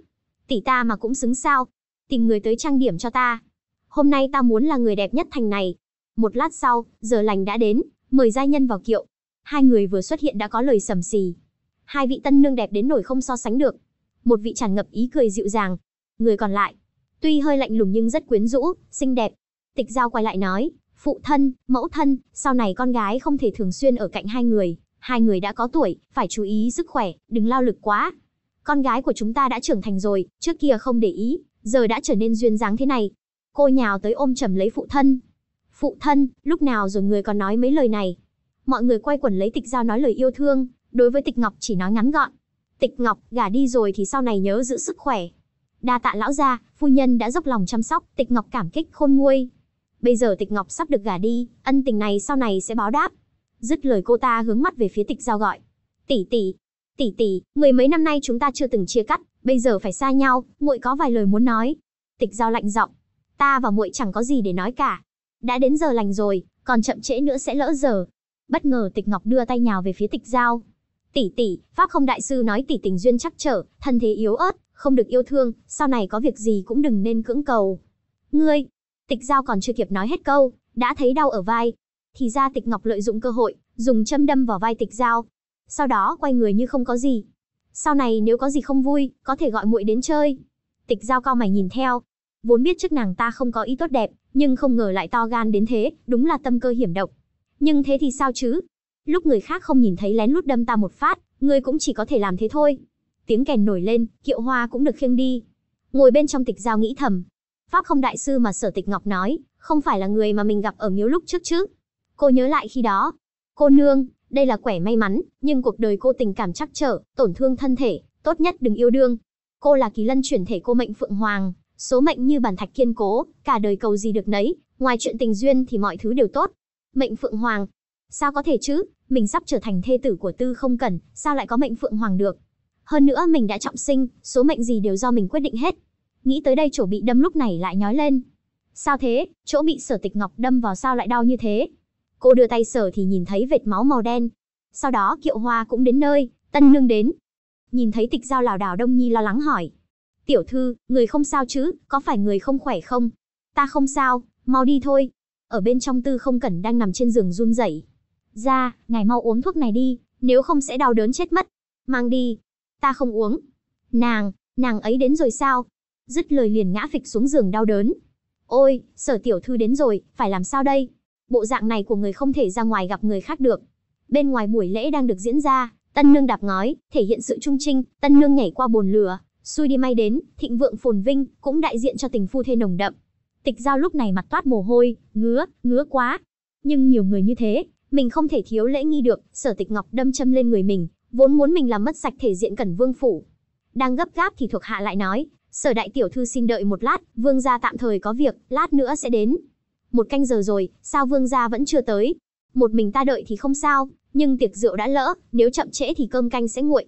Tỷ ta mà cũng xứng sao? Tìm người tới trang điểm cho ta. Hôm nay ta muốn là người đẹp nhất thành này." Một lát sau, giờ lành đã đến, mời gia nhân vào kiệu. Hai người vừa xuất hiện đã có lời sầm xì. Hai vị tân nương đẹp đến nổi không so sánh được. Một vị tràn ngập ý cười dịu dàng, người còn lại tuy hơi lạnh lùng nhưng rất quyến rũ, xinh đẹp, Tịch Giao quay lại nói, phụ thân, mẫu thân, sau này con gái không thể thường xuyên ở cạnh hai người, hai người đã có tuổi, phải chú ý sức khỏe, đừng lao lực quá. Con gái của chúng ta đã trưởng thành rồi, trước kia không để ý, giờ đã trở nên duyên dáng thế này. Cô nhào tới ôm chầm lấy phụ thân. Phụ thân, lúc nào rồi người còn nói mấy lời này. Mọi người quay quần lấy tịch giao nói lời yêu thương, đối với tịch ngọc chỉ nói ngắn gọn. Tịch ngọc, gả đi rồi thì sau này nhớ giữ sức khỏe. Đa tạ lão gia, phu nhân đã dốc lòng chăm sóc, tịch ngọc cảm kích khôn nguôi. Bây giờ Tịch Ngọc sắp được gả đi, ân tình này sau này sẽ báo đáp. Dứt lời cô ta hướng mắt về phía Tịch Giao gọi. Tỷ tỷ, tỷ tỷ, mười mấy năm nay chúng ta chưa từng chia cắt, bây giờ phải xa nhau, muội có vài lời muốn nói. Tịch Giao lạnh giọng. Ta và muội chẳng có gì để nói cả. Đã đến giờ lành rồi, còn chậm trễ nữa sẽ lỡ giờ. Bất ngờ Tịch Ngọc đưa tay nhào về phía Tịch Giao. Tỷ tỷ, Pháp không đại sư nói tỷ tình duyên chắc trở, thân thế yếu ớt, không được yêu thương, sau này có việc gì cũng đừng nên cưỡng cầu. Ngươi, Tịch Giao còn chưa kịp nói hết câu, đã thấy đau ở vai. Thì ra Tịch Ngọc lợi dụng cơ hội, dùng châm đâm vào vai Tịch Giao. Sau đó quay người như không có gì. Sau này nếu có gì không vui, có thể gọi muội đến chơi. Tịch Giao cao mày nhìn theo. Vốn biết trước nàng ta không có ý tốt đẹp, nhưng không ngờ lại to gan đến thế, đúng là tâm cơ hiểm độc. Nhưng thế thì sao chứ? Lúc người khác không nhìn thấy lén lút đâm ta một phát, người cũng chỉ có thể làm thế thôi. Tiếng kèn nổi lên, kiệu hoa cũng được khiêng đi. Ngồi bên trong tịch giao nghĩ thầm, Pháp không đại sư mà Sở Tịch Ngọc nói, không phải là người mà mình gặp ở miếu lúc trước chứ. Cô nhớ lại khi đó. Cô nương, đây là quẻ may mắn, nhưng cuộc đời cô tình cảm chắc trở, tổn thương thân thể, tốt nhất đừng yêu đương. Cô là kỳ lân chuyển thể cô mệnh Phượng Hoàng, số mệnh như bản thạch kiên cố, cả đời cầu gì được nấy, ngoài chuyện tình duyên thì mọi thứ đều tốt. Mệnh Phượng Hoàng, sao có thể chứ, mình sắp trở thành thê tử của Tư Không Cần, sao lại có mệnh Phượng Hoàng được? Hơn nữa mình đã trọng sinh, số mệnh gì đều do mình quyết định hết nghĩ tới đây chỗ bị đâm lúc này lại nhói lên. Sao thế, chỗ bị sở tịch ngọc đâm vào sao lại đau như thế? Cô đưa tay sở thì nhìn thấy vệt máu màu đen. Sau đó kiệu hoa cũng đến nơi, tân nương đến. Nhìn thấy tịch giao lào đảo đông nhi lo lắng hỏi. Tiểu thư, người không sao chứ, có phải người không khỏe không? Ta không sao, mau đi thôi. Ở bên trong tư không cẩn đang nằm trên giường run rẩy. Ra, ngài mau uống thuốc này đi, nếu không sẽ đau đớn chết mất. Mang đi. Ta không uống. Nàng, nàng ấy đến rồi sao? dứt lời liền ngã phịch xuống giường đau đớn. Ôi, sở tiểu thư đến rồi, phải làm sao đây? Bộ dạng này của người không thể ra ngoài gặp người khác được. Bên ngoài buổi lễ đang được diễn ra, tân nương đạp ngói, thể hiện sự trung trinh, tân nương nhảy qua bồn lửa, xui đi may đến, thịnh vượng phồn vinh, cũng đại diện cho tình phu thê nồng đậm. Tịch giao lúc này mặt toát mồ hôi, ngứa, ngứa quá. Nhưng nhiều người như thế, mình không thể thiếu lễ nghi được, sở tịch ngọc đâm châm lên người mình, vốn muốn mình làm mất sạch thể diện cẩn vương phủ. Đang gấp gáp thì thuộc hạ lại nói, Sở đại tiểu thư xin đợi một lát, vương gia tạm thời có việc, lát nữa sẽ đến. Một canh giờ rồi, sao vương gia vẫn chưa tới? Một mình ta đợi thì không sao, nhưng tiệc rượu đã lỡ, nếu chậm trễ thì cơm canh sẽ nguội.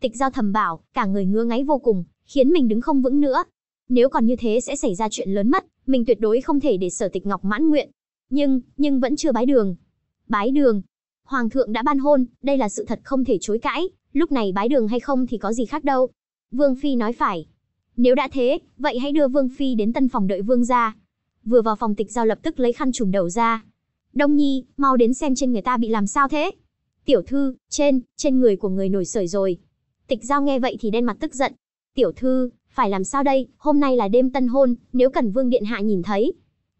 Tịch giao thầm bảo, cả người ngứa ngáy vô cùng, khiến mình đứng không vững nữa. Nếu còn như thế sẽ xảy ra chuyện lớn mất, mình tuyệt đối không thể để sở tịch ngọc mãn nguyện. Nhưng, nhưng vẫn chưa bái đường. Bái đường. Hoàng thượng đã ban hôn, đây là sự thật không thể chối cãi. Lúc này bái đường hay không thì có gì khác đâu. Vương Phi nói phải, nếu đã thế, vậy hãy đưa Vương Phi đến tân phòng đợi Vương ra. Vừa vào phòng tịch giao lập tức lấy khăn trùm đầu ra. Đông Nhi, mau đến xem trên người ta bị làm sao thế. Tiểu thư, trên, trên người của người nổi sởi rồi. Tịch giao nghe vậy thì đen mặt tức giận. Tiểu thư, phải làm sao đây, hôm nay là đêm tân hôn, nếu cần Vương Điện Hạ nhìn thấy.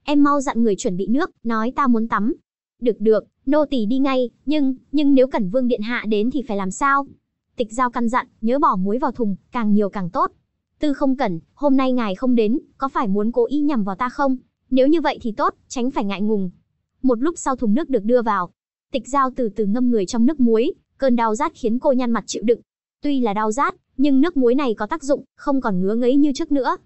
Em mau dặn người chuẩn bị nước, nói ta muốn tắm. Được được, nô tỳ đi ngay, nhưng, nhưng nếu cần Vương Điện Hạ đến thì phải làm sao? Tịch giao căn dặn, nhớ bỏ muối vào thùng, càng nhiều càng tốt. Tư không cẩn, hôm nay ngài không đến, có phải muốn cố ý nhằm vào ta không? Nếu như vậy thì tốt, tránh phải ngại ngùng. Một lúc sau thùng nước được đưa vào. Tịch dao từ từ ngâm người trong nước muối, cơn đau rát khiến cô nhăn mặt chịu đựng. Tuy là đau rát, nhưng nước muối này có tác dụng, không còn ngứa ngấy như trước nữa.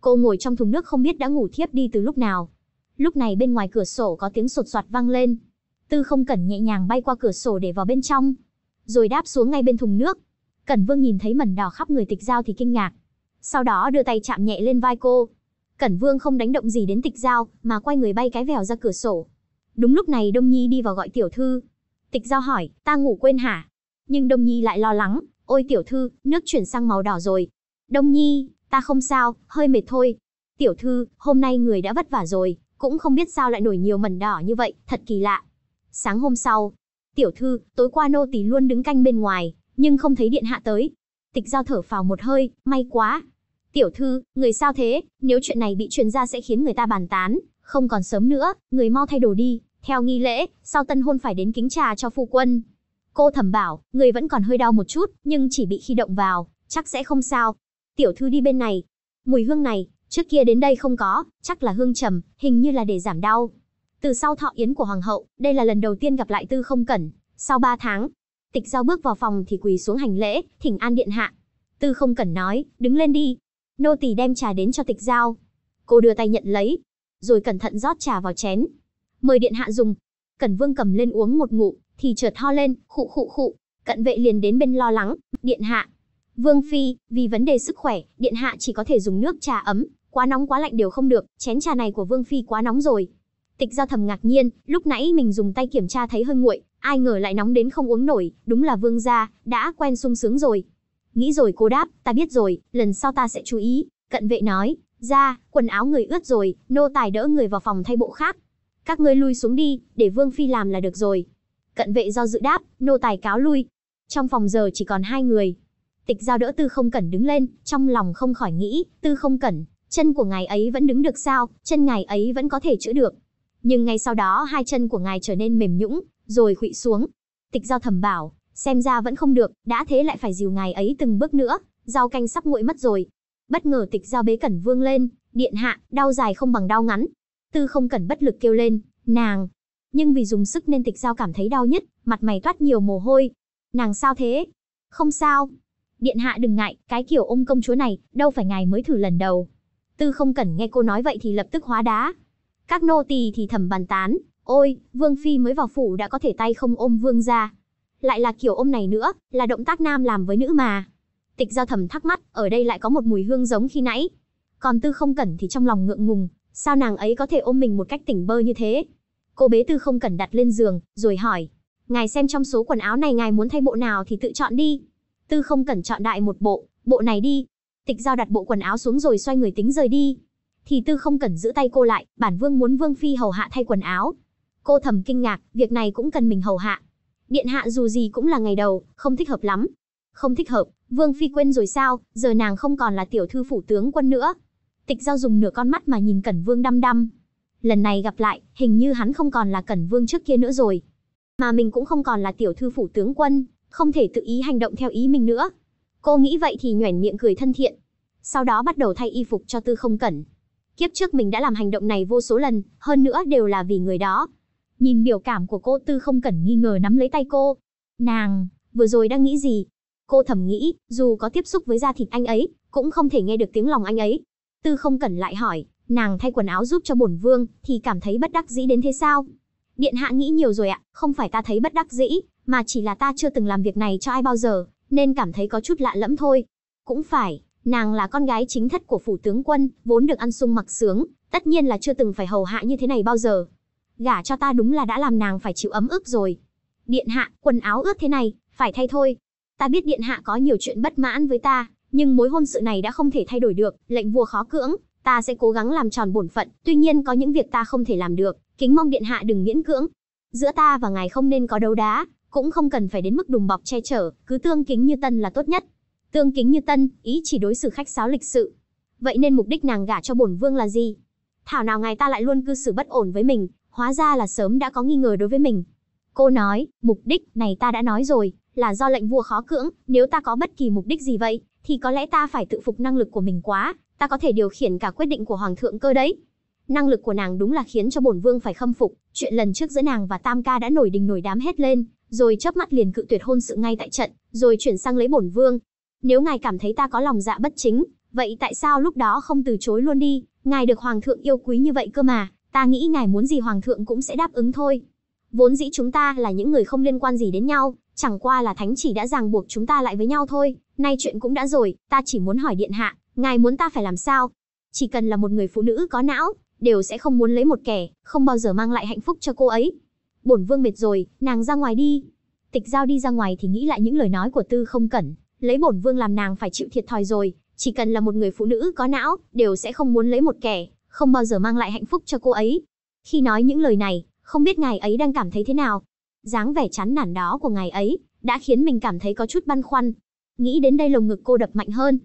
Cô ngồi trong thùng nước không biết đã ngủ thiếp đi từ lúc nào. Lúc này bên ngoài cửa sổ có tiếng sột soạt vang lên. Tư không cẩn nhẹ nhàng bay qua cửa sổ để vào bên trong, rồi đáp xuống ngay bên thùng nước. Cẩn Vương nhìn thấy mẩn đỏ khắp người Tịch dao thì kinh ngạc, sau đó đưa tay chạm nhẹ lên vai cô. Cẩn Vương không đánh động gì đến Tịch Giao, mà quay người bay cái vèo ra cửa sổ. Đúng lúc này Đông Nhi đi vào gọi tiểu thư. Tịch Giao hỏi, ta ngủ quên hả? Nhưng Đông Nhi lại lo lắng, ôi tiểu thư, nước chuyển sang màu đỏ rồi. Đông Nhi, ta không sao, hơi mệt thôi. Tiểu thư, hôm nay người đã vất vả rồi, cũng không biết sao lại nổi nhiều mẩn đỏ như vậy, thật kỳ lạ. Sáng hôm sau, tiểu thư, tối qua nô tỳ luôn đứng canh bên ngoài, nhưng không thấy điện hạ tới. Tịch Giao thở phào một hơi, may quá, Tiểu thư, người sao thế, nếu chuyện này bị truyền ra sẽ khiến người ta bàn tán, không còn sớm nữa, người mau thay đồ đi, theo nghi lễ, sau tân hôn phải đến kính trà cho phu quân. Cô thầm bảo, người vẫn còn hơi đau một chút, nhưng chỉ bị khi động vào, chắc sẽ không sao. Tiểu thư đi bên này, mùi hương này, trước kia đến đây không có, chắc là hương trầm, hình như là để giảm đau. Từ sau thọ yến của hoàng hậu, đây là lần đầu tiên gặp lại Tư Không Cẩn, sau ba tháng. Tịch Giao bước vào phòng thì quỳ xuống hành lễ, thỉnh an điện hạ. Tư Không Cẩn nói, đứng lên đi, Nô tỳ đem trà đến cho tịch giao. Cô đưa tay nhận lấy, rồi cẩn thận rót trà vào chén. Mời điện hạ dùng. Cẩn Vương cầm lên uống một ngụ thì chợt ho lên, khụ khụ khụ. Cận vệ liền đến bên lo lắng, điện hạ. Vương Phi, vì vấn đề sức khỏe, điện hạ chỉ có thể dùng nước trà ấm, quá nóng quá lạnh đều không được, chén trà này của Vương Phi quá nóng rồi. Tịch giao thầm ngạc nhiên, lúc nãy mình dùng tay kiểm tra thấy hơi nguội, ai ngờ lại nóng đến không uống nổi, đúng là Vương gia, đã quen sung sướng rồi. Nghĩ rồi cô đáp, ta biết rồi, lần sau ta sẽ chú ý. Cận vệ nói, ra, quần áo người ướt rồi, nô tài đỡ người vào phòng thay bộ khác. Các ngươi lui xuống đi, để Vương Phi làm là được rồi. Cận vệ do dự đáp, nô tài cáo lui. Trong phòng giờ chỉ còn hai người. Tịch giao đỡ tư không cẩn đứng lên, trong lòng không khỏi nghĩ, tư không cẩn, chân của ngài ấy vẫn đứng được sao, chân ngài ấy vẫn có thể chữa được. Nhưng ngay sau đó hai chân của ngài trở nên mềm nhũng, rồi khuỵu xuống. Tịch giao thầm bảo, xem ra vẫn không được, đã thế lại phải dìu ngài ấy từng bước nữa, rau canh sắp nguội mất rồi. Bất ngờ tịch giao bế cẩn vương lên, điện hạ, đau dài không bằng đau ngắn. Tư không cẩn bất lực kêu lên, nàng. Nhưng vì dùng sức nên tịch giao cảm thấy đau nhất, mặt mày toát nhiều mồ hôi. Nàng sao thế? Không sao. Điện hạ đừng ngại, cái kiểu ôm công chúa này, đâu phải ngài mới thử lần đầu. Tư không cẩn nghe cô nói vậy thì lập tức hóa đá. Các nô tỳ thì thầm bàn tán, ôi, vương phi mới vào phủ đã có thể tay không ôm vương ra, lại là kiểu ôm này nữa, là động tác nam làm với nữ mà. Tịch giao thầm thắc mắc, ở đây lại có một mùi hương giống khi nãy. Còn tư không cẩn thì trong lòng ngượng ngùng, sao nàng ấy có thể ôm mình một cách tỉnh bơ như thế? Cô bế tư không cẩn đặt lên giường, rồi hỏi. Ngài xem trong số quần áo này ngài muốn thay bộ nào thì tự chọn đi. Tư không cẩn chọn đại một bộ, bộ này đi. Tịch giao đặt bộ quần áo xuống rồi xoay người tính rời đi. Thì tư không cẩn giữ tay cô lại, bản vương muốn vương phi hầu hạ thay quần áo. Cô thầm kinh ngạc, việc này cũng cần mình hầu hạ, Điện hạ dù gì cũng là ngày đầu, không thích hợp lắm. Không thích hợp, Vương Phi quên rồi sao, giờ nàng không còn là tiểu thư phủ tướng quân nữa. Tịch giao dùng nửa con mắt mà nhìn Cẩn Vương đăm đăm. Lần này gặp lại, hình như hắn không còn là Cẩn Vương trước kia nữa rồi. Mà mình cũng không còn là tiểu thư phủ tướng quân, không thể tự ý hành động theo ý mình nữa. Cô nghĩ vậy thì nhoẻn miệng cười thân thiện. Sau đó bắt đầu thay y phục cho tư không cẩn. Kiếp trước mình đã làm hành động này vô số lần, hơn nữa đều là vì người đó. Nhìn biểu cảm của cô Tư không cần nghi ngờ nắm lấy tay cô. Nàng, vừa rồi đang nghĩ gì? Cô thầm nghĩ, dù có tiếp xúc với da thịt anh ấy, cũng không thể nghe được tiếng lòng anh ấy. Tư không cần lại hỏi, nàng thay quần áo giúp cho bổn vương, thì cảm thấy bất đắc dĩ đến thế sao? Điện hạ nghĩ nhiều rồi ạ, không phải ta thấy bất đắc dĩ, mà chỉ là ta chưa từng làm việc này cho ai bao giờ, nên cảm thấy có chút lạ lẫm thôi. Cũng phải, nàng là con gái chính thất của phủ tướng quân, vốn được ăn sung mặc sướng, tất nhiên là chưa từng phải hầu hạ như thế này bao giờ gả cho ta đúng là đã làm nàng phải chịu ấm ức rồi. Điện hạ, quần áo ướt thế này, phải thay thôi. Ta biết điện hạ có nhiều chuyện bất mãn với ta, nhưng mối hôn sự này đã không thể thay đổi được, lệnh vua khó cưỡng, ta sẽ cố gắng làm tròn bổn phận, tuy nhiên có những việc ta không thể làm được, kính mong điện hạ đừng miễn cưỡng. Giữa ta và ngài không nên có đấu đá, cũng không cần phải đến mức đùm bọc che chở, cứ tương kính như tân là tốt nhất. Tương kính như tân, ý chỉ đối xử khách sáo lịch sự. Vậy nên mục đích nàng gả cho bổn vương là gì? Thảo nào ngài ta lại luôn cư xử bất ổn với mình, hóa ra là sớm đã có nghi ngờ đối với mình. Cô nói, mục đích này ta đã nói rồi, là do lệnh vua khó cưỡng, nếu ta có bất kỳ mục đích gì vậy, thì có lẽ ta phải tự phục năng lực của mình quá, ta có thể điều khiển cả quyết định của hoàng thượng cơ đấy. Năng lực của nàng đúng là khiến cho bổn vương phải khâm phục, chuyện lần trước giữa nàng và Tam ca đã nổi đình nổi đám hết lên, rồi chớp mắt liền cự tuyệt hôn sự ngay tại trận, rồi chuyển sang lấy bổn vương. Nếu ngài cảm thấy ta có lòng dạ bất chính, vậy tại sao lúc đó không từ chối luôn đi, ngài được hoàng thượng yêu quý như vậy cơ mà, Ta nghĩ ngài muốn gì hoàng thượng cũng sẽ đáp ứng thôi. Vốn dĩ chúng ta là những người không liên quan gì đến nhau, chẳng qua là thánh chỉ đã ràng buộc chúng ta lại với nhau thôi. Nay chuyện cũng đã rồi, ta chỉ muốn hỏi điện hạ, ngài muốn ta phải làm sao? Chỉ cần là một người phụ nữ có não, đều sẽ không muốn lấy một kẻ, không bao giờ mang lại hạnh phúc cho cô ấy. Bổn vương mệt rồi, nàng ra ngoài đi. Tịch giao đi ra ngoài thì nghĩ lại những lời nói của tư không cẩn, lấy bổn vương làm nàng phải chịu thiệt thòi rồi, chỉ cần là một người phụ nữ có não, đều sẽ không muốn lấy một kẻ, không bao giờ mang lại hạnh phúc cho cô ấy. Khi nói những lời này, không biết ngài ấy đang cảm thấy thế nào. Dáng vẻ chán nản đó của ngài ấy đã khiến mình cảm thấy có chút băn khoăn. Nghĩ đến đây lồng ngực cô đập mạnh hơn.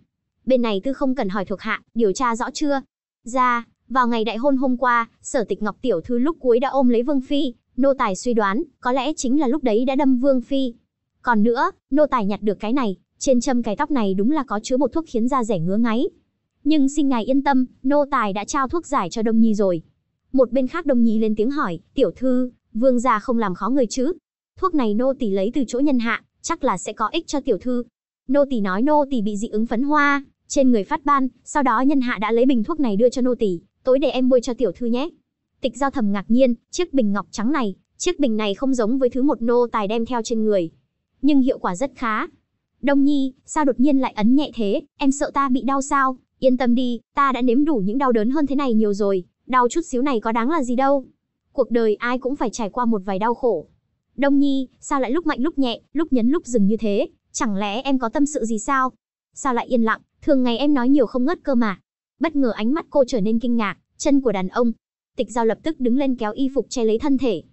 Bên này tư không cần hỏi thuộc hạ, điều tra rõ chưa? Ra, dạ, vào ngày đại hôn hôm qua, sở tịch Ngọc Tiểu Thư lúc cuối đã ôm lấy Vương Phi, nô tài suy đoán, có lẽ chính là lúc đấy đã đâm Vương Phi. Còn nữa, nô tài nhặt được cái này, trên châm cái tóc này đúng là có chứa một thuốc khiến da rẻ ngứa ngáy, nhưng xin ngài yên tâm, nô tài đã trao thuốc giải cho Đông Nhi rồi. Một bên khác Đông Nhi lên tiếng hỏi, tiểu thư, vương gia không làm khó người chứ? Thuốc này nô tỷ lấy từ chỗ nhân hạ, chắc là sẽ có ích cho tiểu thư. Nô tỷ nói nô tỷ bị dị ứng phấn hoa, trên người phát ban, sau đó nhân hạ đã lấy bình thuốc này đưa cho nô tỷ tối để em bôi cho tiểu thư nhé. Tịch Giao thầm ngạc nhiên, chiếc bình ngọc trắng này, chiếc bình này không giống với thứ một nô tài đem theo trên người, nhưng hiệu quả rất khá. Đông Nhi, sao đột nhiên lại ấn nhẹ thế, em sợ ta bị đau sao? Yên tâm đi, ta đã nếm đủ những đau đớn hơn thế này nhiều rồi, đau chút xíu này có đáng là gì đâu. Cuộc đời ai cũng phải trải qua một vài đau khổ. Đông Nhi, sao lại lúc mạnh lúc nhẹ, lúc nhấn lúc dừng như thế, chẳng lẽ em có tâm sự gì sao? Sao lại yên lặng, thường ngày em nói nhiều không ngớt cơ mà. Bất ngờ ánh mắt cô trở nên kinh ngạc, chân của đàn ông. Tịch Giao lập tức đứng lên kéo y phục che lấy thân thể.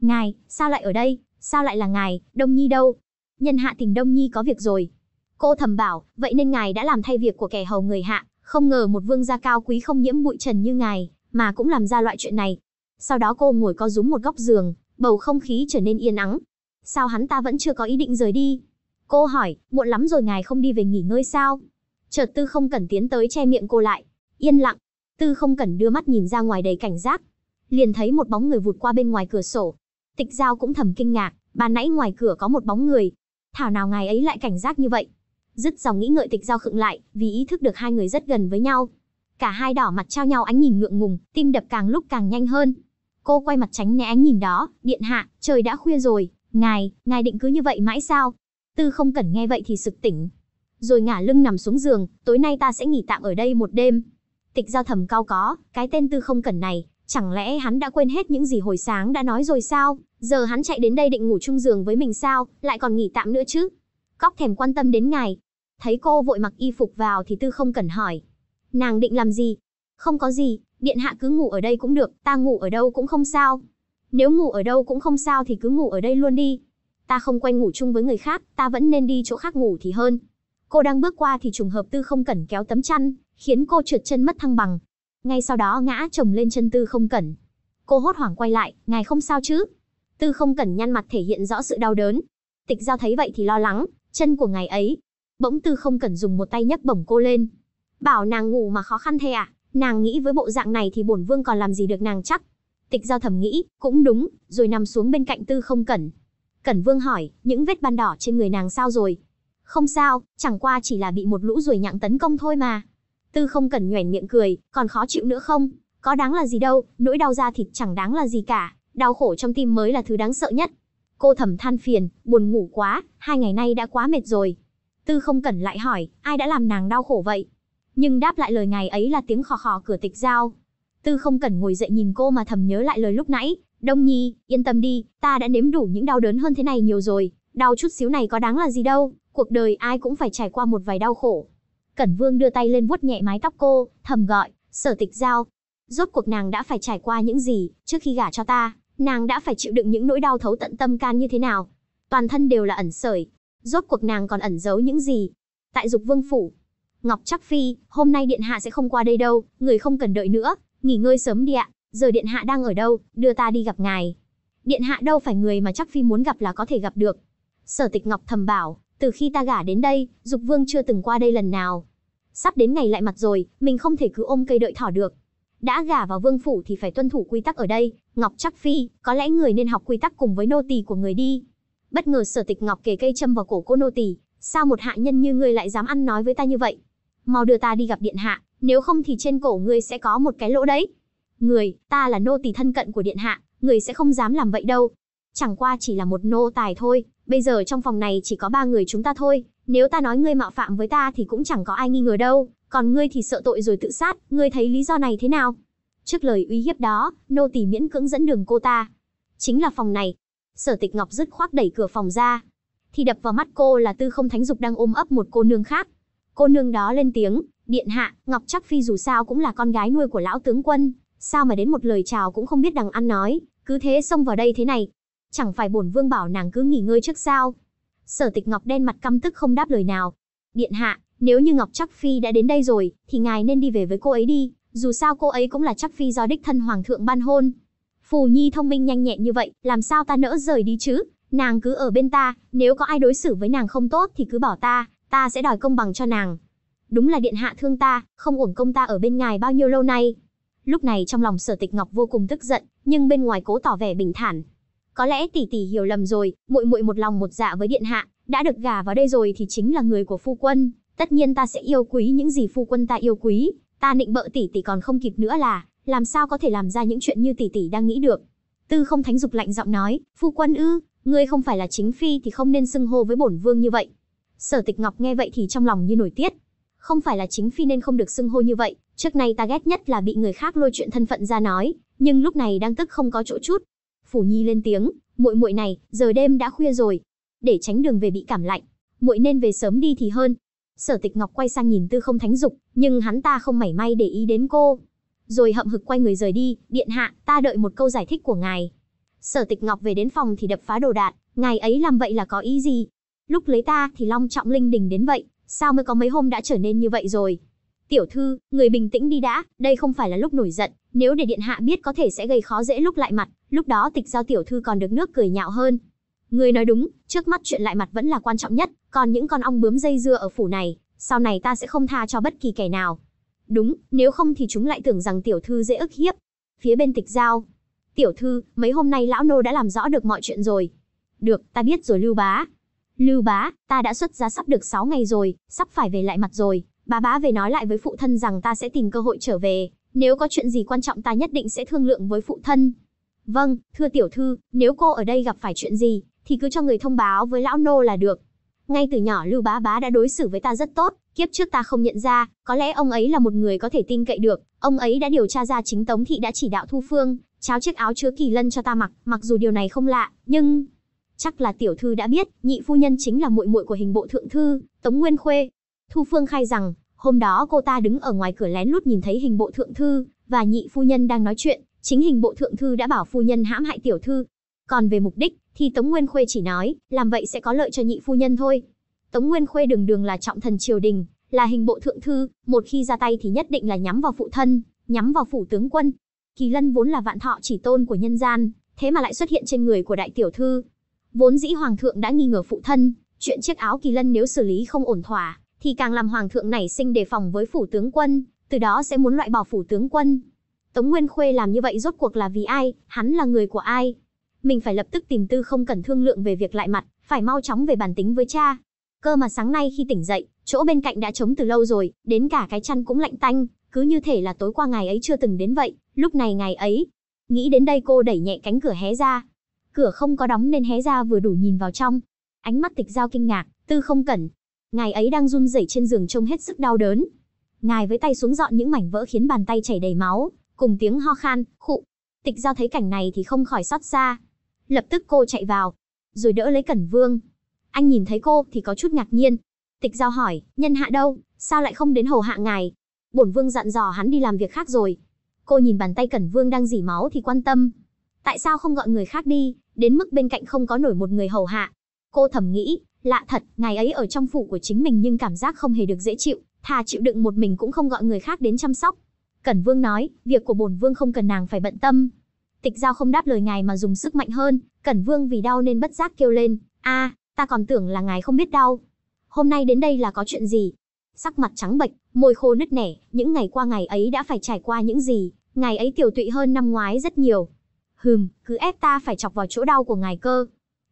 Ngài, sao lại ở đây, sao lại là ngài, Đông Nhi đâu? Nhân hạ tình Đông Nhi có việc rồi. Cô thầm bảo, vậy nên ngài đã làm thay việc của kẻ hầu người hạ, không ngờ một vương gia cao quý không nhiễm bụi trần như ngài, mà cũng làm ra loại chuyện này. Sau đó cô ngồi co rúm một góc giường, bầu không khí trở nên yên ắng. Sao hắn ta vẫn chưa có ý định rời đi? Cô hỏi, muộn lắm rồi ngài không đi về nghỉ ngơi sao? Chợt tư không cần tiến tới che miệng cô lại. Yên lặng, tư không cần đưa mắt nhìn ra ngoài đầy cảnh giác. Liền thấy một bóng người vụt qua bên ngoài cửa sổ. Tịch giao cũng thầm kinh ngạc, bà nãy ngoài cửa có một bóng người. Thảo nào ngài ấy lại cảnh giác như vậy? Dứt dòng nghĩ ngợi tịch giao khựng lại, vì ý thức được hai người rất gần với nhau. Cả hai đỏ mặt trao nhau ánh nhìn ngượng ngùng, tim đập càng lúc càng nhanh hơn. Cô quay mặt tránh né ánh nhìn đó, điện hạ, trời đã khuya rồi, ngài, ngài định cứ như vậy mãi sao? Tư không cần nghe vậy thì sực tỉnh. Rồi ngả lưng nằm xuống giường, tối nay ta sẽ nghỉ tạm ở đây một đêm. Tịch giao thầm cao có, cái tên tư không cần này, chẳng lẽ hắn đã quên hết những gì hồi sáng đã nói rồi sao? Giờ hắn chạy đến đây định ngủ chung giường với mình sao, lại còn nghỉ tạm nữa chứ? cóc thèm quan tâm đến ngài. Thấy cô vội mặc y phục vào thì tư không cần hỏi. Nàng định làm gì? Không có gì, điện hạ cứ ngủ ở đây cũng được, ta ngủ ở đâu cũng không sao. Nếu ngủ ở đâu cũng không sao thì cứ ngủ ở đây luôn đi. Ta không quay ngủ chung với người khác, ta vẫn nên đi chỗ khác ngủ thì hơn. Cô đang bước qua thì trùng hợp tư không cẩn kéo tấm chăn, khiến cô trượt chân mất thăng bằng. Ngay sau đó ngã chồng lên chân tư không cẩn. Cô hốt hoảng quay lại, ngài không sao chứ? Tư không cẩn nhăn mặt thể hiện rõ sự đau đớn. Tịch giao thấy vậy thì lo lắng, Chân của ngài ấy, bỗng tư không cần dùng một tay nhấc bổng cô lên. Bảo nàng ngủ mà khó khăn thế à, nàng nghĩ với bộ dạng này thì bổn vương còn làm gì được nàng chắc. Tịch giao thầm nghĩ, cũng đúng, rồi nằm xuống bên cạnh tư không cẩn. Cẩn vương hỏi, những vết ban đỏ trên người nàng sao rồi? Không sao, chẳng qua chỉ là bị một lũ ruồi nhặng tấn công thôi mà. Tư không cẩn nhoẻn miệng cười, còn khó chịu nữa không? Có đáng là gì đâu, nỗi đau da thịt chẳng đáng là gì cả, đau khổ trong tim mới là thứ đáng sợ nhất. Cô thầm than phiền, buồn ngủ quá, hai ngày nay đã quá mệt rồi. Tư không cần lại hỏi, ai đã làm nàng đau khổ vậy? Nhưng đáp lại lời ngày ấy là tiếng khò khò cửa tịch giao. Tư không cần ngồi dậy nhìn cô mà thầm nhớ lại lời lúc nãy. Đông nhi, yên tâm đi, ta đã nếm đủ những đau đớn hơn thế này nhiều rồi. Đau chút xíu này có đáng là gì đâu, cuộc đời ai cũng phải trải qua một vài đau khổ. Cẩn vương đưa tay lên vuốt nhẹ mái tóc cô, thầm gọi, sở tịch giao. Rốt cuộc nàng đã phải trải qua những gì, trước khi gả cho ta nàng đã phải chịu đựng những nỗi đau thấu tận tâm can như thế nào. Toàn thân đều là ẩn sởi, rốt cuộc nàng còn ẩn giấu những gì. Tại Dục Vương phủ, Ngọc Trắc Phi, hôm nay điện hạ sẽ không qua đây đâu, người không cần đợi nữa, nghỉ ngơi sớm đi ạ, giờ điện hạ đang ở đâu, đưa ta đi gặp ngài. Điện hạ đâu phải người mà Trắc Phi muốn gặp là có thể gặp được. Sở Tịch Ngọc thầm bảo, từ khi ta gả đến đây, Dục Vương chưa từng qua đây lần nào. Sắp đến ngày lại mặt rồi, mình không thể cứ ôm cây đợi thỏ được đã gả vào vương phủ thì phải tuân thủ quy tắc ở đây, Ngọc Trắc Phi, có lẽ người nên học quy tắc cùng với nô tỳ của người đi. Bất ngờ Sở Tịch Ngọc kề cây châm vào cổ cô nô tỳ, sao một hạ nhân như ngươi lại dám ăn nói với ta như vậy? Mau đưa ta đi gặp điện hạ, nếu không thì trên cổ ngươi sẽ có một cái lỗ đấy. Người, ta là nô tỳ thân cận của điện hạ, người sẽ không dám làm vậy đâu. Chẳng qua chỉ là một nô tài thôi, bây giờ trong phòng này chỉ có ba người chúng ta thôi, nếu ta nói ngươi mạo phạm với ta thì cũng chẳng có ai nghi ngờ đâu, còn ngươi thì sợ tội rồi tự sát, ngươi thấy lý do này thế nào? Trước lời uy hiếp đó, nô tỳ miễn cưỡng dẫn đường cô ta. Chính là phòng này. Sở Tịch Ngọc dứt khoác đẩy cửa phòng ra, thì đập vào mắt cô là Tư Không Thánh Dục đang ôm ấp một cô nương khác. Cô nương đó lên tiếng, "Điện hạ, Ngọc Trắc Phi dù sao cũng là con gái nuôi của lão tướng quân, sao mà đến một lời chào cũng không biết đằng ăn nói, cứ thế xông vào đây thế này, chẳng phải bổn vương bảo nàng cứ nghỉ ngơi trước sao?" Sở Tịch Ngọc đen mặt căm tức không đáp lời nào. "Điện hạ, nếu như Ngọc Trắc Phi đã đến đây rồi, thì ngài nên đi về với cô ấy đi, dù sao cô ấy cũng là Trắc Phi do đích thân hoàng thượng ban hôn. Phù Nhi thông minh nhanh nhẹn như vậy, làm sao ta nỡ rời đi chứ? Nàng cứ ở bên ta, nếu có ai đối xử với nàng không tốt thì cứ bỏ ta, ta sẽ đòi công bằng cho nàng. Đúng là điện hạ thương ta, không uổng công ta ở bên ngài bao nhiêu lâu nay. Lúc này trong lòng Sở Tịch Ngọc vô cùng tức giận, nhưng bên ngoài cố tỏ vẻ bình thản. Có lẽ tỷ tỷ hiểu lầm rồi, muội muội một lòng một dạ với điện hạ, đã được gả vào đây rồi thì chính là người của phu quân, Tất nhiên ta sẽ yêu quý những gì phu quân ta yêu quý, ta nịnh bợ tỷ tỷ còn không kịp nữa là, làm sao có thể làm ra những chuyện như tỷ tỷ đang nghĩ được. Tư không thánh dục lạnh giọng nói, phu quân ư, ngươi không phải là chính phi thì không nên xưng hô với bổn vương như vậy. Sở tịch ngọc nghe vậy thì trong lòng như nổi tiết. Không phải là chính phi nên không được xưng hô như vậy, trước nay ta ghét nhất là bị người khác lôi chuyện thân phận ra nói, nhưng lúc này đang tức không có chỗ chút. Phủ nhi lên tiếng, muội muội này, giờ đêm đã khuya rồi. Để tránh đường về bị cảm lạnh, muội nên về sớm đi thì hơn, Sở Tịch Ngọc quay sang nhìn Tư Không Thánh Dục, nhưng hắn ta không mảy may để ý đến cô. Rồi hậm hực quay người rời đi, "Điện hạ, ta đợi một câu giải thích của ngài." Sở Tịch Ngọc về đến phòng thì đập phá đồ đạc, "Ngài ấy làm vậy là có ý gì? Lúc lấy ta thì Long Trọng Linh đình đến vậy, sao mới có mấy hôm đã trở nên như vậy rồi?" "Tiểu thư, người bình tĩnh đi đã, đây không phải là lúc nổi giận, nếu để điện hạ biết có thể sẽ gây khó dễ lúc lại mặt, lúc đó Tịch Giao tiểu thư còn được nước cười nhạo hơn." Ngươi nói đúng, trước mắt chuyện lại mặt vẫn là quan trọng nhất, còn những con ong bướm dây dưa ở phủ này, sau này ta sẽ không tha cho bất kỳ kẻ nào. Đúng, nếu không thì chúng lại tưởng rằng tiểu thư dễ ức hiếp. Phía bên tịch giao. Tiểu thư, mấy hôm nay lão nô đã làm rõ được mọi chuyện rồi. Được, ta biết rồi lưu bá. Lưu bá, ta đã xuất giá sắp được 6 ngày rồi, sắp phải về lại mặt rồi. bà bá về nói lại với phụ thân rằng ta sẽ tìm cơ hội trở về. Nếu có chuyện gì quan trọng ta nhất định sẽ thương lượng với phụ thân. Vâng, thưa tiểu thư, nếu cô ở đây gặp phải chuyện gì, thì cứ cho người thông báo với lão nô là được. Ngay từ nhỏ Lưu Bá Bá đã đối xử với ta rất tốt, kiếp trước ta không nhận ra, có lẽ ông ấy là một người có thể tin cậy được, ông ấy đã điều tra ra chính Tống thị đã chỉ đạo Thu Phương, cháo chiếc áo chứa kỳ lân cho ta mặc, mặc dù điều này không lạ, nhưng chắc là tiểu thư đã biết, nhị phu nhân chính là muội muội của hình bộ thượng thư, Tống Nguyên Khuê. Thu Phương khai rằng, hôm đó cô ta đứng ở ngoài cửa lén lút nhìn thấy hình bộ thượng thư và nhị phu nhân đang nói chuyện, chính hình bộ thượng thư đã bảo phu nhân hãm hại tiểu thư. Còn về mục đích, thì Tống Nguyên Khuê chỉ nói, làm vậy sẽ có lợi cho nhị phu nhân thôi. Tống Nguyên Khuê đường đường là trọng thần triều đình, là hình bộ thượng thư, một khi ra tay thì nhất định là nhắm vào phụ thân, nhắm vào phủ tướng quân. Kỳ Lân vốn là vạn thọ chỉ tôn của nhân gian, thế mà lại xuất hiện trên người của đại tiểu thư. Vốn dĩ hoàng thượng đã nghi ngờ phụ thân, chuyện chiếc áo Kỳ Lân nếu xử lý không ổn thỏa, thì càng làm hoàng thượng nảy sinh đề phòng với phủ tướng quân, từ đó sẽ muốn loại bỏ phủ tướng quân. Tống Nguyên Khuê làm như vậy rốt cuộc là vì ai, hắn là người của ai, mình phải lập tức tìm tư không cần thương lượng về việc lại mặt, phải mau chóng về bàn tính với cha. Cơ mà sáng nay khi tỉnh dậy, chỗ bên cạnh đã trống từ lâu rồi, đến cả cái chăn cũng lạnh tanh, cứ như thể là tối qua ngày ấy chưa từng đến vậy, lúc này ngày ấy. Nghĩ đến đây cô đẩy nhẹ cánh cửa hé ra. Cửa không có đóng nên hé ra vừa đủ nhìn vào trong. Ánh mắt tịch giao kinh ngạc, tư không cẩn. Ngài ấy đang run rẩy trên giường trông hết sức đau đớn. Ngài với tay xuống dọn những mảnh vỡ khiến bàn tay chảy đầy máu, cùng tiếng ho khan, khụ. Tịch giao thấy cảnh này thì không khỏi xót xa, Lập tức cô chạy vào, rồi đỡ lấy Cẩn Vương. Anh nhìn thấy cô thì có chút ngạc nhiên. Tịch Giao hỏi, nhân hạ đâu, sao lại không đến hầu hạ ngài? Bổn Vương dặn dò hắn đi làm việc khác rồi. Cô nhìn bàn tay Cẩn Vương đang dỉ máu thì quan tâm. Tại sao không gọi người khác đi, đến mức bên cạnh không có nổi một người hầu hạ? Cô thầm nghĩ, lạ thật, ngài ấy ở trong phủ của chính mình nhưng cảm giác không hề được dễ chịu, thà chịu đựng một mình cũng không gọi người khác đến chăm sóc. Cẩn Vương nói, việc của bổn Vương không cần nàng phải bận tâm, Tịch Giao không đáp lời ngài mà dùng sức mạnh hơn, Cẩn Vương vì đau nên bất giác kêu lên, a, à, ta còn tưởng là ngài không biết đau. Hôm nay đến đây là có chuyện gì? Sắc mặt trắng bệch, môi khô nứt nẻ, những ngày qua ngày ấy đã phải trải qua những gì, ngài ấy tiểu tụy hơn năm ngoái rất nhiều. Hừm, cứ ép ta phải chọc vào chỗ đau của ngài cơ.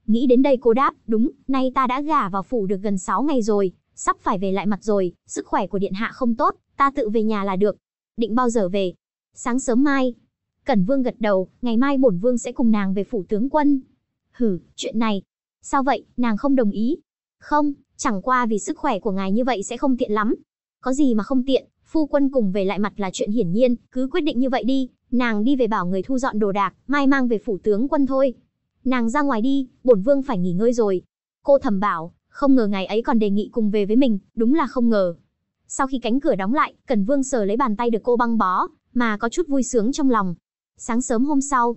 Nghĩ đến đây cô đáp, đúng, nay ta đã gả vào phủ được gần 6 ngày rồi, sắp phải về lại mặt rồi, sức khỏe của điện hạ không tốt, ta tự về nhà là được. Định bao giờ về? Sáng sớm mai, Cẩn Vương gật đầu, ngày mai bổn vương sẽ cùng nàng về phủ tướng quân. hừ chuyện này. Sao vậy, nàng không đồng ý? Không, chẳng qua vì sức khỏe của ngài như vậy sẽ không tiện lắm. Có gì mà không tiện, phu quân cùng về lại mặt là chuyện hiển nhiên, cứ quyết định như vậy đi, nàng đi về bảo người thu dọn đồ đạc, mai mang về phủ tướng quân thôi. Nàng ra ngoài đi, bổn vương phải nghỉ ngơi rồi. Cô thầm bảo, không ngờ ngài ấy còn đề nghị cùng về với mình, đúng là không ngờ. Sau khi cánh cửa đóng lại, Cẩn Vương sờ lấy bàn tay được cô băng bó, mà có chút vui sướng trong lòng, sáng sớm hôm sau.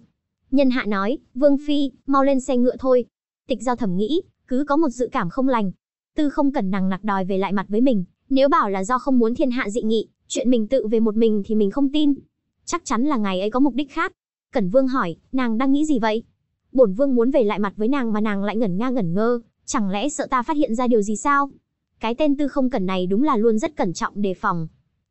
Nhân hạ nói, Vương Phi, mau lên xe ngựa thôi. Tịch giao thẩm nghĩ, cứ có một dự cảm không lành. Tư không cần nàng nặc đòi về lại mặt với mình, nếu bảo là do không muốn thiên hạ dị nghị, chuyện mình tự về một mình thì mình không tin. Chắc chắn là ngày ấy có mục đích khác. Cẩn Vương hỏi, nàng đang nghĩ gì vậy? Bổn Vương muốn về lại mặt với nàng mà nàng lại ngẩn nga ngẩn ngơ, chẳng lẽ sợ ta phát hiện ra điều gì sao? Cái tên tư không cần này đúng là luôn rất cẩn trọng đề phòng.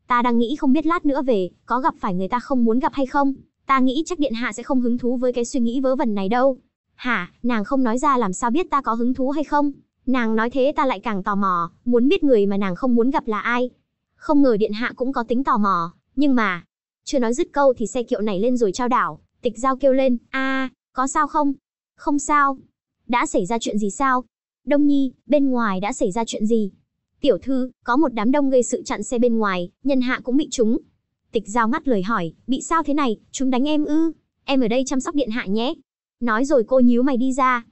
Ta đang nghĩ không biết lát nữa về, có gặp phải người ta không muốn gặp hay không? ta nghĩ chắc điện hạ sẽ không hứng thú với cái suy nghĩ vớ vẩn này đâu. Hả, nàng không nói ra làm sao biết ta có hứng thú hay không? Nàng nói thế ta lại càng tò mò, muốn biết người mà nàng không muốn gặp là ai. Không ngờ điện hạ cũng có tính tò mò, nhưng mà... Chưa nói dứt câu thì xe kiệu này lên rồi trao đảo, tịch giao kêu lên, a à, có sao không? Không sao. Đã xảy ra chuyện gì sao? Đông Nhi, bên ngoài đã xảy ra chuyện gì? Tiểu thư, có một đám đông gây sự chặn xe bên ngoài, nhân hạ cũng bị trúng, Tịch Giao ngắt lời hỏi, bị sao thế này, chúng đánh em ư? Em ở đây chăm sóc điện hạ nhé. Nói rồi cô nhíu mày đi ra.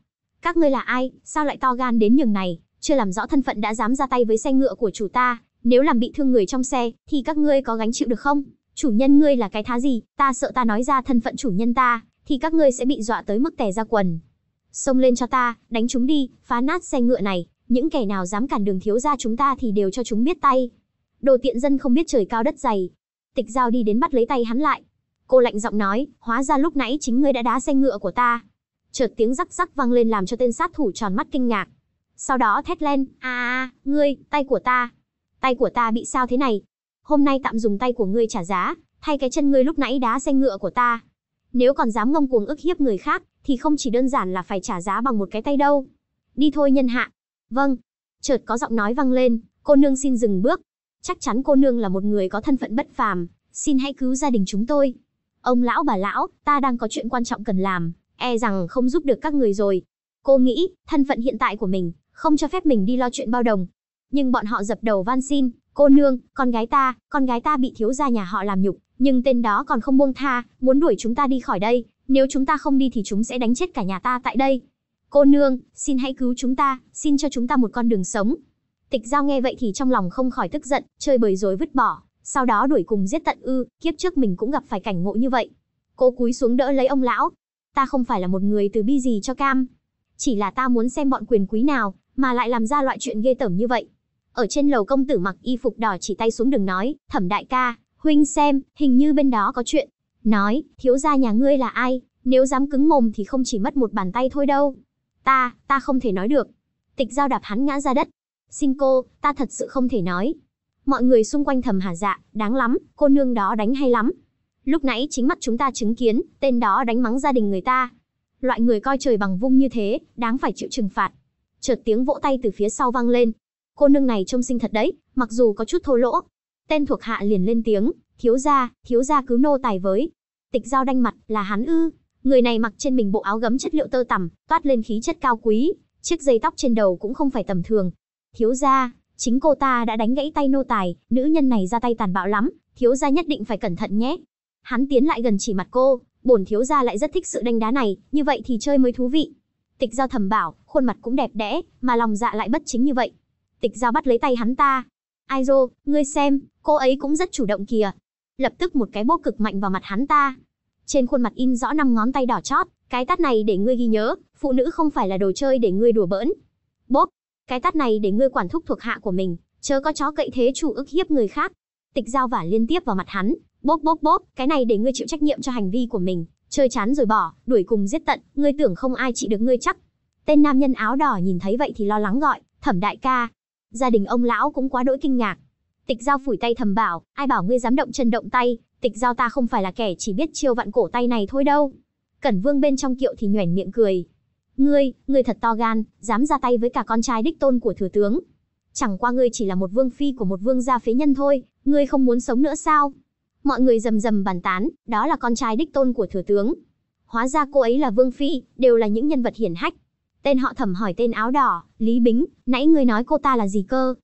Các ngươi là ai, sao lại to gan đến nhường này, chưa làm rõ thân phận đã dám ra tay với xe ngựa của chủ ta, nếu làm bị thương người trong xe, thì các ngươi có gánh chịu được không? Chủ nhân ngươi là cái thá gì, ta sợ ta nói ra thân phận chủ nhân ta, thì các ngươi sẽ bị dọa tới mức tè ra quần. Xông lên cho ta, đánh chúng đi, phá nát xe ngựa này, những kẻ nào dám cản đường thiếu gia chúng ta thì đều cho chúng biết tay. Đồ tiện dân không biết trời cao đất dày, Tịch Giao đi đến bắt lấy tay hắn lại. Cô lạnh giọng nói, hóa ra lúc nãy chính ngươi đã đá xe ngựa của ta. Chợt tiếng rắc rắc vang lên làm cho tên sát thủ tròn mắt kinh ngạc. Sau đó thét lên, a à, a, ngươi, tay của ta. Tay của ta bị sao thế này? Hôm nay tạm dùng tay của ngươi trả giá, thay cái chân ngươi lúc nãy đá xe ngựa của ta. Nếu còn dám ngông cuồng ức hiếp người khác, thì không chỉ đơn giản là phải trả giá bằng một cái tay đâu. Đi thôi nhân hạ. Vâng. Chợt có giọng nói vang lên, cô nương xin dừng bước, chắc chắn cô nương là một người có thân phận bất phàm, xin hãy cứu gia đình chúng tôi. Ông lão bà lão, ta đang có chuyện quan trọng cần làm, e rằng không giúp được các người rồi. Cô nghĩ, thân phận hiện tại của mình, không cho phép mình đi lo chuyện bao đồng. Nhưng bọn họ dập đầu van xin, cô nương, con gái ta, con gái ta bị thiếu gia nhà họ làm nhục, nhưng tên đó còn không buông tha, muốn đuổi chúng ta đi khỏi đây, nếu chúng ta không đi thì chúng sẽ đánh chết cả nhà ta tại đây. Cô nương, xin hãy cứu chúng ta, xin cho chúng ta một con đường sống, Tịch Giao nghe vậy thì trong lòng không khỏi tức giận, chơi bời rồi vứt bỏ, sau đó đuổi cùng giết tận ư, kiếp trước mình cũng gặp phải cảnh ngộ như vậy. Cô cúi xuống đỡ lấy ông lão. Ta không phải là một người từ bi gì cho cam. Chỉ là ta muốn xem bọn quyền quý nào, mà lại làm ra loại chuyện ghê tởm như vậy. Ở trên lầu công tử mặc y phục đỏ chỉ tay xuống đường nói, thẩm đại ca, huynh xem, hình như bên đó có chuyện. Nói, thiếu gia nhà ngươi là ai, nếu dám cứng mồm thì không chỉ mất một bàn tay thôi đâu. Ta, ta không thể nói được. Tịch giao đạp hắn ngã ra đất, Sinh cô, ta thật sự không thể nói. Mọi người xung quanh thầm hà dạ, đáng lắm, cô nương đó đánh hay lắm. Lúc nãy chính mắt chúng ta chứng kiến, tên đó đánh mắng gia đình người ta. Loại người coi trời bằng vung như thế, đáng phải chịu trừng phạt. Chợt tiếng vỗ tay từ phía sau vang lên. Cô nương này trông xinh thật đấy, mặc dù có chút thô lỗ. Tên thuộc hạ liền lên tiếng, thiếu gia, thiếu gia cứu nô tài với. Tịch giao đanh mặt, là hắn ư. Người này mặc trên mình bộ áo gấm chất liệu tơ tằm, toát lên khí chất cao quý, chiếc dây tóc trên đầu cũng không phải tầm thường, Thiếu gia, chính cô ta đã đánh gãy tay nô tài, nữ nhân này ra tay tàn bạo lắm, thiếu gia nhất định phải cẩn thận nhé. Hắn tiến lại gần chỉ mặt cô, bổn thiếu gia lại rất thích sự đánh đá này, như vậy thì chơi mới thú vị. Tịch Giao thầm bảo, khuôn mặt cũng đẹp đẽ, mà lòng dạ lại bất chính như vậy. Tịch Giao bắt lấy tay hắn ta. Ai dô, ngươi xem, cô ấy cũng rất chủ động kìa. Lập tức một cái bố cực mạnh vào mặt hắn ta. Trên khuôn mặt in rõ năm ngón tay đỏ chót, cái tát này để ngươi ghi nhớ, phụ nữ không phải là đồ chơi để ngươi đùa bỡn. Bốp, cái tát này để ngươi quản thúc thuộc hạ của mình, chớ có chó cậy thế chủ ức hiếp người khác. Tịch Giao vả liên tiếp vào mặt hắn, bốp bốp bốp, cái này để ngươi chịu trách nhiệm cho hành vi của mình, chơi chán rồi bỏ, đuổi cùng giết tận, ngươi tưởng không ai trị được ngươi chắc. Tên nam nhân áo đỏ nhìn thấy vậy thì lo lắng gọi, thẩm đại ca. Gia đình ông lão cũng quá đỗi kinh ngạc. Tịch Giao phủi tay thầm bảo, ai bảo ngươi dám động chân động tay, tịch Giao ta không phải là kẻ chỉ biết chiêu vặn cổ tay này thôi đâu. Cẩn Vương bên trong kiệu thì nhoẻn miệng cười, Ngươi, ngươi thật to gan, dám ra tay với cả con trai đích tôn của thừa tướng. Chẳng qua ngươi chỉ là một vương phi của một vương gia phế nhân thôi, ngươi không muốn sống nữa sao? Mọi người rầm rầm bàn tán, đó là con trai đích tôn của thừa tướng. Hóa ra cô ấy là vương phi, đều là những nhân vật hiển hách. Tên họ thẩm hỏi tên áo đỏ, Lý Bính, nãy ngươi nói cô ta là gì cơ?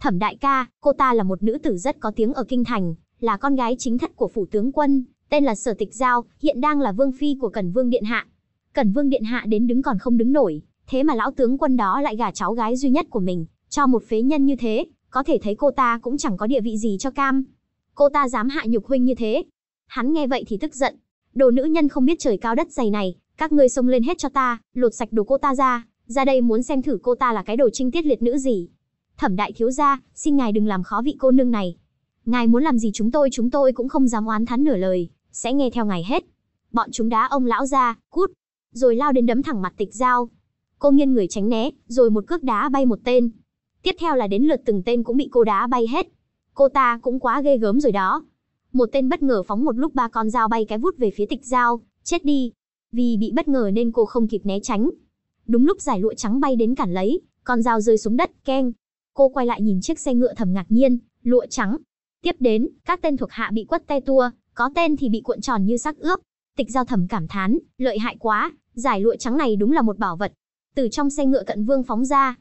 Thẩm đại ca, cô ta là một nữ tử rất có tiếng ở Kinh Thành, là con gái chính thất của phủ tướng quân, tên là Sở Tịch Giao, hiện đang là vương phi của Cần Vương Điện Hạ. Cẩn Vương Điện Hạ đến đứng còn không đứng nổi, thế mà lão tướng quân đó lại gả cháu gái duy nhất của mình, cho một phế nhân như thế, có thể thấy cô ta cũng chẳng có địa vị gì cho cam. Cô ta dám hạ nhục huynh như thế. Hắn nghe vậy thì tức giận. Đồ nữ nhân không biết trời cao đất dày này, các ngươi xông lên hết cho ta, lột sạch đồ cô ta ra, ra đây muốn xem thử cô ta là cái đồ trinh tiết liệt nữ gì. Thẩm đại thiếu gia, xin ngài đừng làm khó vị cô nương này. Ngài muốn làm gì chúng tôi chúng tôi cũng không dám oán thán nửa lời, sẽ nghe theo ngài hết. Bọn chúng đá ông lão ra, cút, rồi lao đến đấm thẳng mặt tịch giao, Cô nghiêng người tránh né, rồi một cước đá bay một tên. Tiếp theo là đến lượt từng tên cũng bị cô đá bay hết. Cô ta cũng quá ghê gớm rồi đó. Một tên bất ngờ phóng một lúc ba con dao bay cái vút về phía tịch giao, chết đi. Vì bị bất ngờ nên cô không kịp né tránh. Đúng lúc giải lụa trắng bay đến cản lấy, con dao rơi xuống đất, keng. Cô quay lại nhìn chiếc xe ngựa thầm ngạc nhiên, lụa trắng. Tiếp đến, các tên thuộc hạ bị quất te tua, có tên thì bị cuộn tròn như xác ướp. Tịch giao thầm cảm thán, lợi hại quá, Giải lụa trắng này đúng là một bảo vật. Từ trong xe ngựa cận vương phóng ra,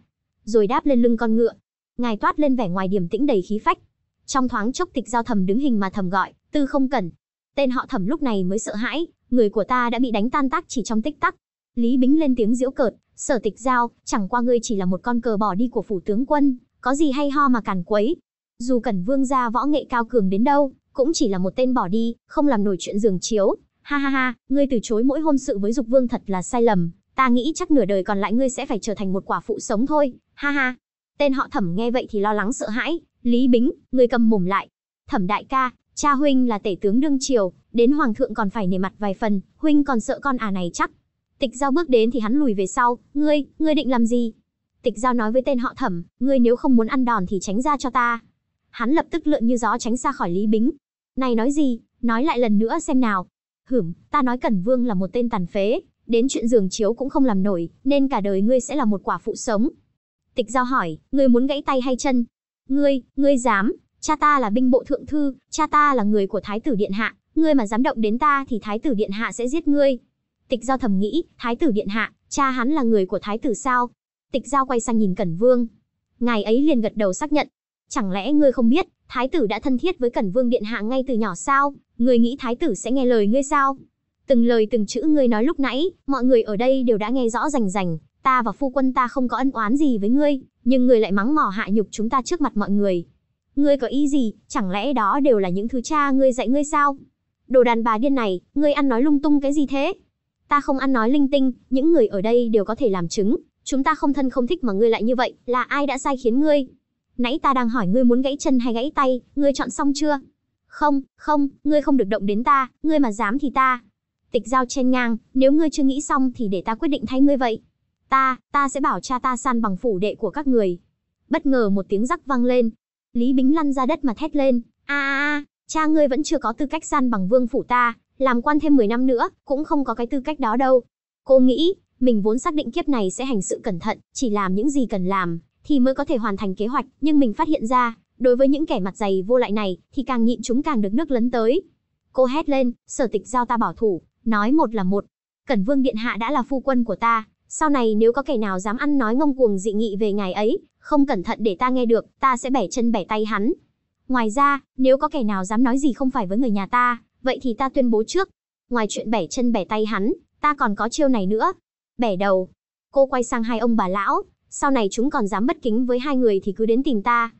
rồi đáp lên lưng con ngựa. Ngài toát lên vẻ ngoài điềm tĩnh đầy khí phách. Trong thoáng chốc tịch giao thầm đứng hình mà thầm gọi, tư không cần. Tên họ thầm lúc này mới sợ hãi, người của ta đã bị đánh tan tác chỉ trong tích tắc. Lý Bính lên tiếng giễu cợt, sở tịch giao, chẳng qua ngươi chỉ là một con cờ bỏ đi của phủ tướng quân, có gì hay ho mà càn quấy. Dù Cẩn Vương gia võ nghệ cao cường đến đâu, cũng chỉ là một tên bỏ đi, không làm nổi chuyện giường chiếu, Ha ha ha, ngươi từ chối mỗi hôn sự với Dục Vương thật là sai lầm, ta nghĩ chắc nửa đời còn lại ngươi sẽ phải trở thành một quả phụ sống thôi. Ha ha. Tên họ Thẩm nghe vậy thì lo lắng sợ hãi, Lý Bính, ngươi cầm mồm lại. Thẩm đại ca, cha huynh là tể tướng đương triều, đến hoàng thượng còn phải nể mặt vài phần, huynh còn sợ con à này chắc. Tịch Giao bước đến thì hắn lùi về sau, "Ngươi, ngươi định làm gì?" Tịch Giao nói với tên họ Thẩm, "Ngươi nếu không muốn ăn đòn thì tránh ra cho ta." Hắn lập tức lượn như gió tránh xa khỏi Lý Bính. "Này nói gì, nói lại lần nữa xem nào." hửm, ta nói Cẩn Vương là một tên tàn phế, đến chuyện giường chiếu cũng không làm nổi, nên cả đời ngươi sẽ là một quả phụ sống. Tịch giao hỏi, ngươi muốn gãy tay hay chân? Ngươi, ngươi dám, cha ta là binh bộ thượng thư, cha ta là người của Thái tử Điện Hạ, ngươi mà dám động đến ta thì Thái tử Điện Hạ sẽ giết ngươi. Tịch giao thầm nghĩ, Thái tử Điện Hạ, cha hắn là người của Thái tử sao? Tịch giao quay sang nhìn Cẩn Vương. Ngài ấy liền gật đầu xác nhận, Chẳng lẽ ngươi không biết, thái tử đã thân thiết với Cẩn Vương điện hạ ngay từ nhỏ sao? Ngươi nghĩ thái tử sẽ nghe lời ngươi sao? Từng lời từng chữ ngươi nói lúc nãy, mọi người ở đây đều đã nghe rõ rành rành, ta và phu quân ta không có ân oán gì với ngươi, nhưng ngươi lại mắng mỏ hạ nhục chúng ta trước mặt mọi người. Ngươi có ý gì, chẳng lẽ đó đều là những thứ cha ngươi dạy ngươi sao? Đồ đàn bà điên này, ngươi ăn nói lung tung cái gì thế? Ta không ăn nói linh tinh, những người ở đây đều có thể làm chứng. Chúng ta không thân không thích mà ngươi lại như vậy, là ai đã sai khiến ngươi? nãy ta đang hỏi ngươi muốn gãy chân hay gãy tay, ngươi chọn xong chưa? Không, không, ngươi không được động đến ta, ngươi mà dám thì ta. Tịch giao trên ngang, nếu ngươi chưa nghĩ xong thì để ta quyết định thay ngươi vậy. Ta, ta sẽ bảo cha ta san bằng phủ đệ của các người. Bất ngờ một tiếng rắc vang lên. Lý Bính lăn ra đất mà thét lên. a a cha ngươi vẫn chưa có tư cách san bằng vương phủ ta, làm quan thêm 10 năm nữa, cũng không có cái tư cách đó đâu. Cô nghĩ, mình vốn xác định kiếp này sẽ hành sự cẩn thận, chỉ làm những gì cần làm, thì mới có thể hoàn thành kế hoạch, nhưng mình phát hiện ra, đối với những kẻ mặt dày vô lại này, thì càng nhịn chúng càng được nước lấn tới. Cô hét lên, sở tịch giao ta bảo thủ, nói một là một. Cẩn Vương Điện Hạ đã là phu quân của ta, sau này nếu có kẻ nào dám ăn nói ngông cuồng dị nghị về ngài ấy, không cẩn thận để ta nghe được, ta sẽ bẻ chân bẻ tay hắn. Ngoài ra, nếu có kẻ nào dám nói gì không phải với người nhà ta, vậy thì ta tuyên bố trước. Ngoài chuyện bẻ chân bẻ tay hắn, ta còn có chiêu này nữa. Bẻ đầu. Cô quay sang hai ông bà lão, sau này chúng còn dám bất kính với hai người thì cứ đến tìm ta.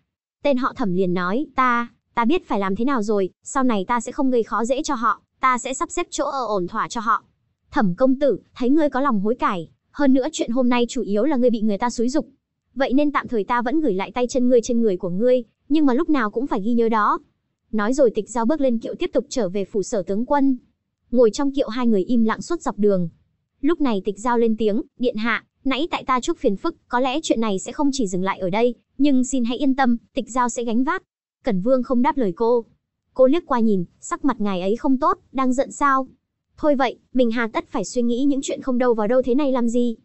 Tên họ thẩm liền nói, ta, ta biết phải làm thế nào rồi, sau này ta sẽ không gây khó dễ cho họ, ta sẽ sắp xếp chỗ ở ổn thỏa cho họ. Thẩm công tử, thấy ngươi có lòng hối cải, hơn nữa chuyện hôm nay chủ yếu là ngươi bị người ta xúi dục. Vậy nên tạm thời ta vẫn gửi lại tay chân ngươi trên người của ngươi, nhưng mà lúc nào cũng phải ghi nhớ đó. Nói rồi tịch giao bước lên kiệu tiếp tục trở về phủ sở tướng quân. Ngồi trong kiệu hai người im lặng suốt dọc đường. Lúc này tịch giao lên tiếng, điện hạ, nãy tại ta chút phiền phức, có lẽ chuyện này sẽ không chỉ dừng lại ở đây, nhưng xin hãy yên tâm, tịch giao sẽ gánh vác. Cẩn Vương không đáp lời cô. Cô liếc qua nhìn, sắc mặt ngài ấy không tốt, đang giận sao? Thôi vậy, mình hà tất phải suy nghĩ những chuyện không đâu vào đâu thế này làm gì?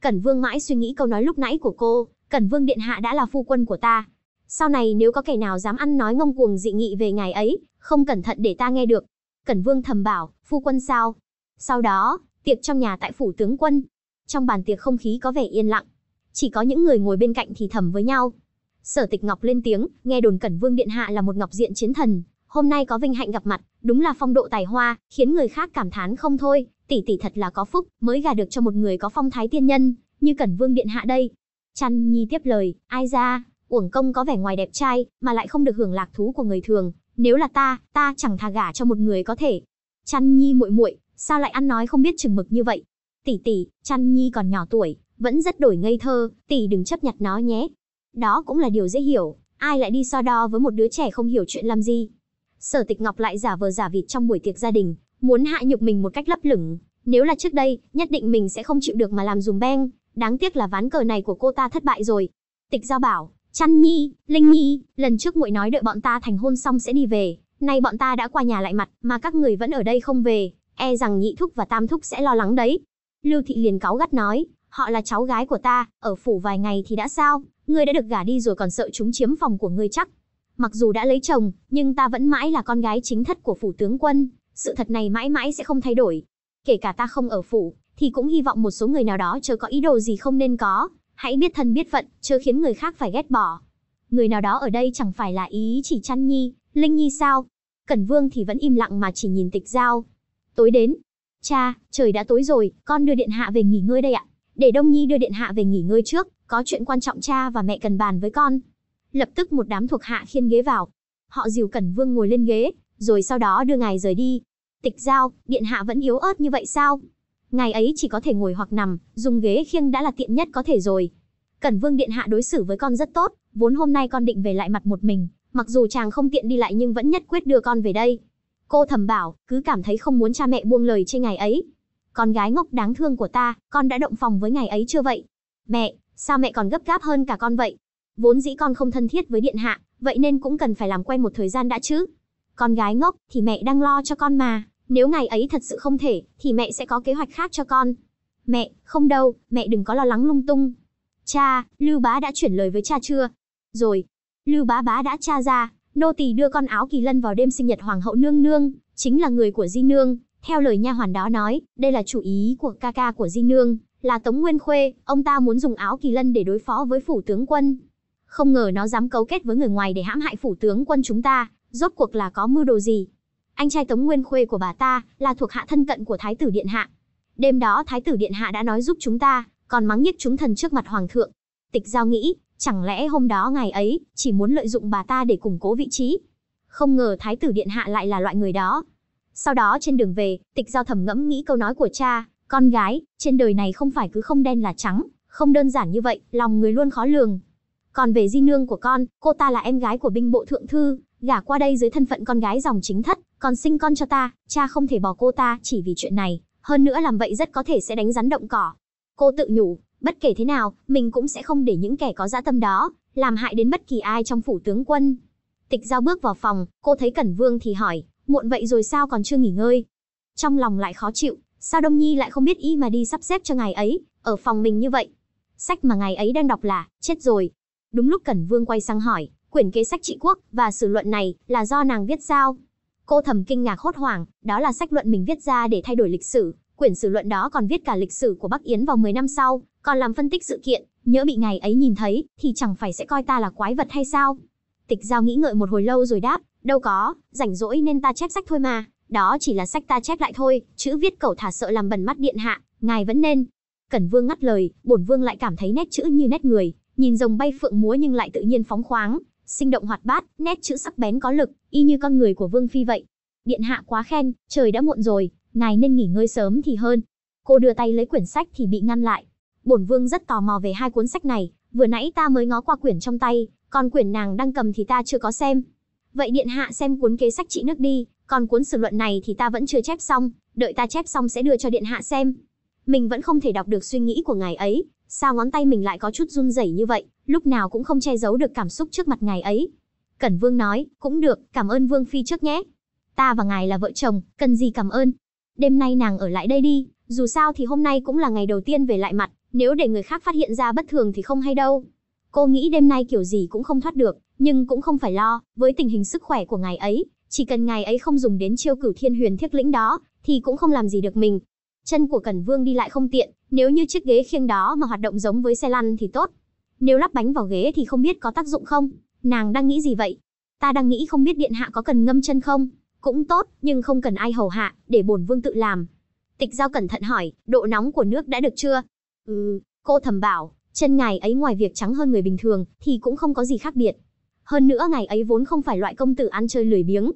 Cẩn Vương mãi suy nghĩ câu nói lúc nãy của cô, Cẩn Vương Điện Hạ đã là phu quân của ta. Sau này nếu có kẻ nào dám ăn nói ngông cuồng dị nghị về ngài ấy, không cẩn thận để ta nghe được. Cẩn Vương thầm bảo, phu quân sao? Sau đó, tiệc trong nhà tại phủ tướng quân, trong bàn tiệc không khí có vẻ yên lặng, chỉ có những người ngồi bên cạnh thì thầm với nhau. Sở Tịch Ngọc lên tiếng, nghe đồn Cẩn Vương điện hạ là một ngọc diện chiến thần, hôm nay có vinh hạnh gặp mặt, đúng là phong độ tài hoa, khiến người khác cảm thán không thôi, tỷ tỷ thật là có phúc, mới gả được cho một người có phong thái tiên nhân, như Cẩn Vương điện hạ đây. Chăn Nhi tiếp lời, ai ra, uổng công có vẻ ngoài đẹp trai, mà lại không được hưởng lạc thú của người thường, nếu là ta, ta chẳng thà gả cho một người có thể. Chăn Nhi muội muội, sao lại ăn nói không biết chừng mực như vậy? tỷ tỷ, chăn nhi còn nhỏ tuổi, vẫn rất đổi ngây thơ, tỷ đừng chấp nhặt nó nhé. Đó cũng là điều dễ hiểu, ai lại đi so đo với một đứa trẻ không hiểu chuyện làm gì. Sở Tịch Ngọc lại giả vờ giả vịt trong buổi tiệc gia đình, muốn hạ nhục mình một cách lấp lửng. Nếu là trước đây, nhất định mình sẽ không chịu được mà làm dùm beng. Đáng tiếc là ván cờ này của cô ta thất bại rồi. Tịch Giao bảo, Chăn Nhi, Linh Nhi, lần trước muội nói đợi bọn ta thành hôn xong sẽ đi về. Nay bọn ta đã qua nhà lại mặt, mà các người vẫn ở đây không về, e rằng nhị thúc và tam thúc sẽ lo lắng đấy. Lưu Thị liền cáo gắt nói, họ là cháu gái của ta, ở phủ vài ngày thì đã sao, ngươi đã được gả đi rồi còn sợ chúng chiếm phòng của ngươi chắc. Mặc dù đã lấy chồng, nhưng ta vẫn mãi là con gái chính thất của phủ tướng quân, sự thật này mãi mãi sẽ không thay đổi. Kể cả ta không ở phủ, thì cũng hy vọng một số người nào đó chớ có ý đồ gì không nên có, hãy biết thân biết phận, chớ khiến người khác phải ghét bỏ. Người nào đó ở đây chẳng phải là ý chỉ chăn nhi, linh nhi sao? Cẩn Vương thì vẫn im lặng mà chỉ nhìn tịch giao. Tối đến, Cha, trời đã tối rồi, con đưa điện hạ về nghỉ ngơi đây ạ. Để Đông Nhi đưa điện hạ về nghỉ ngơi trước, có chuyện quan trọng cha và mẹ cần bàn với con. Lập tức một đám thuộc hạ khiên ghế vào. Họ dìu Cẩn Vương ngồi lên ghế, rồi sau đó đưa ngài rời đi. Tịch giao, điện hạ vẫn yếu ớt như vậy sao? Ngài ấy chỉ có thể ngồi hoặc nằm, dùng ghế khiêng đã là tiện nhất có thể rồi. Cẩn Vương điện hạ đối xử với con rất tốt, vốn hôm nay con định về lại mặt một mình, mặc dù chàng không tiện đi lại nhưng vẫn nhất quyết đưa con về đây. Cô thầm bảo, cứ cảm thấy không muốn cha mẹ buông lời trên ngày ấy. Con gái ngốc đáng thương của ta, con đã động phòng với ngày ấy chưa vậy? Mẹ, sao mẹ còn gấp gáp hơn cả con vậy? Vốn dĩ con không thân thiết với điện hạ, vậy nên cũng cần phải làm quen một thời gian đã chứ. Con gái ngốc thì mẹ đang lo cho con mà, nếu ngày ấy thật sự không thể, thì mẹ sẽ có kế hoạch khác cho con. Mẹ, không đâu, mẹ đừng có lo lắng lung tung. Cha, Lưu Bá đã chuyển lời với cha chưa? Rồi, Lưu Bá Bá đã tra ra, Nô tỳ đưa con áo kỳ lân vào đêm sinh nhật hoàng hậu nương nương, chính là người của Di nương, theo lời nha hoàn đó nói, đây là chủ ý của ca ca của Di nương, là Tống Nguyên Khuê, ông ta muốn dùng áo kỳ lân để đối phó với phủ tướng quân. Không ngờ nó dám cấu kết với người ngoài để hãm hại phủ tướng quân chúng ta, rốt cuộc là có mưu đồ gì? Anh trai Tống Nguyên Khuê của bà ta là thuộc hạ thân cận của thái tử điện hạ. Đêm đó thái tử điện hạ đã nói giúp chúng ta, còn mắng nhiếc chúng thần trước mặt hoàng thượng. Tịch Giao nghĩ, Chẳng lẽ hôm đó ngày ấy, chỉ muốn lợi dụng bà ta để củng cố vị trí? Không ngờ Thái tử Điện Hạ lại là loại người đó. Sau đó trên đường về, tịch giao thầm ngẫm nghĩ câu nói của cha, con gái, trên đời này không phải cứ không đen là trắng, không đơn giản như vậy, lòng người luôn khó lường. Còn về di nương của con, cô ta là em gái của binh bộ thượng thư, gả qua đây dưới thân phận con gái dòng chính thất, còn sinh con cho ta, cha không thể bỏ cô ta chỉ vì chuyện này, hơn nữa làm vậy rất có thể sẽ đánh rắn động cỏ. Cô tự nhủ, Bất kể thế nào, mình cũng sẽ không để những kẻ có dã tâm đó, làm hại đến bất kỳ ai trong phủ tướng quân. Tịch giao bước vào phòng, cô thấy Cẩn Vương thì hỏi, muộn vậy rồi sao còn chưa nghỉ ngơi? Trong lòng lại khó chịu, sao Đông Nhi lại không biết y mà đi sắp xếp cho ngày ấy, ở phòng mình như vậy? Sách mà ngày ấy đang đọc là, chết rồi. Đúng lúc Cẩn Vương quay sang hỏi, quyển kế sách trị quốc và sử luận này là do nàng viết sao? Cô thầm kinh ngạc hốt hoảng, đó là sách luận mình viết ra để thay đổi lịch sử, Quyển sử luận đó còn viết cả lịch sử của Bắc Yến vào 10 năm sau, còn làm phân tích sự kiện, nhớ bị ngày ấy nhìn thấy, thì chẳng phải sẽ coi ta là quái vật hay sao? Tịch Giao nghĩ ngợi một hồi lâu rồi đáp, đâu có, rảnh rỗi nên ta chép sách thôi mà, đó chỉ là sách ta chép lại thôi, chữ viết cẩu thả sợ làm bẩn mắt điện hạ, ngài vẫn nên. Cẩn Vương ngắt lời, bổn Vương lại cảm thấy nét chữ như nét người, nhìn rồng bay phượng múa nhưng lại tự nhiên phóng khoáng, sinh động hoạt bát, nét chữ sắc bén có lực, y như con người của Vương Phi vậy. Điện hạ quá khen, trời đã muộn rồi, ngài nên nghỉ ngơi sớm thì hơn. Cô đưa tay lấy quyển sách thì bị ngăn lại. Bổn vương rất tò mò về hai cuốn sách này, vừa nãy ta mới ngó qua quyển trong tay, còn quyển nàng đang cầm thì ta chưa có xem. Vậy điện hạ xem cuốn kế sách trị nước đi, còn cuốn sử luận này thì ta vẫn chưa chép xong, đợi ta chép xong sẽ đưa cho điện hạ xem. Mình vẫn không thể đọc được suy nghĩ của ngài ấy, sao ngón tay mình lại có chút run rẩy như vậy, lúc nào cũng không che giấu được cảm xúc trước mặt ngài ấy. Cẩn Vương nói, cũng được, cảm ơn Vương Phi trước nhé. Ta và ngài là vợ chồng, cần gì cảm ơn, đêm nay nàng ở lại đây đi, dù sao thì hôm nay cũng là ngày đầu tiên về lại mặt, nếu để người khác phát hiện ra bất thường thì không hay đâu. Cô nghĩ đêm nay kiểu gì cũng không thoát được, nhưng cũng không phải lo, với tình hình sức khỏe của ngài ấy, chỉ cần ngài ấy không dùng đến chiêu cửu thiên huyền thiết lĩnh đó, thì cũng không làm gì được mình. Chân của Cẩn Vương đi lại không tiện, nếu như chiếc ghế khiêng đó mà hoạt động giống với xe lăn thì tốt. Nếu lắp bánh vào ghế thì không biết có tác dụng không? Nàng đang nghĩ gì vậy? Ta đang nghĩ không biết điện hạ có cần ngâm chân không? Cũng tốt, nhưng không cần ai hầu hạ, để bổn vương tự làm. Tịch giao cẩn thận hỏi, độ nóng của nước đã được chưa? Ừ, cô thầm bảo, chân ngài ấy ngoài việc trắng hơn người bình thường, thì cũng không có gì khác biệt. Hơn nữa ngài ấy vốn không phải loại công tử ăn chơi lười biếng.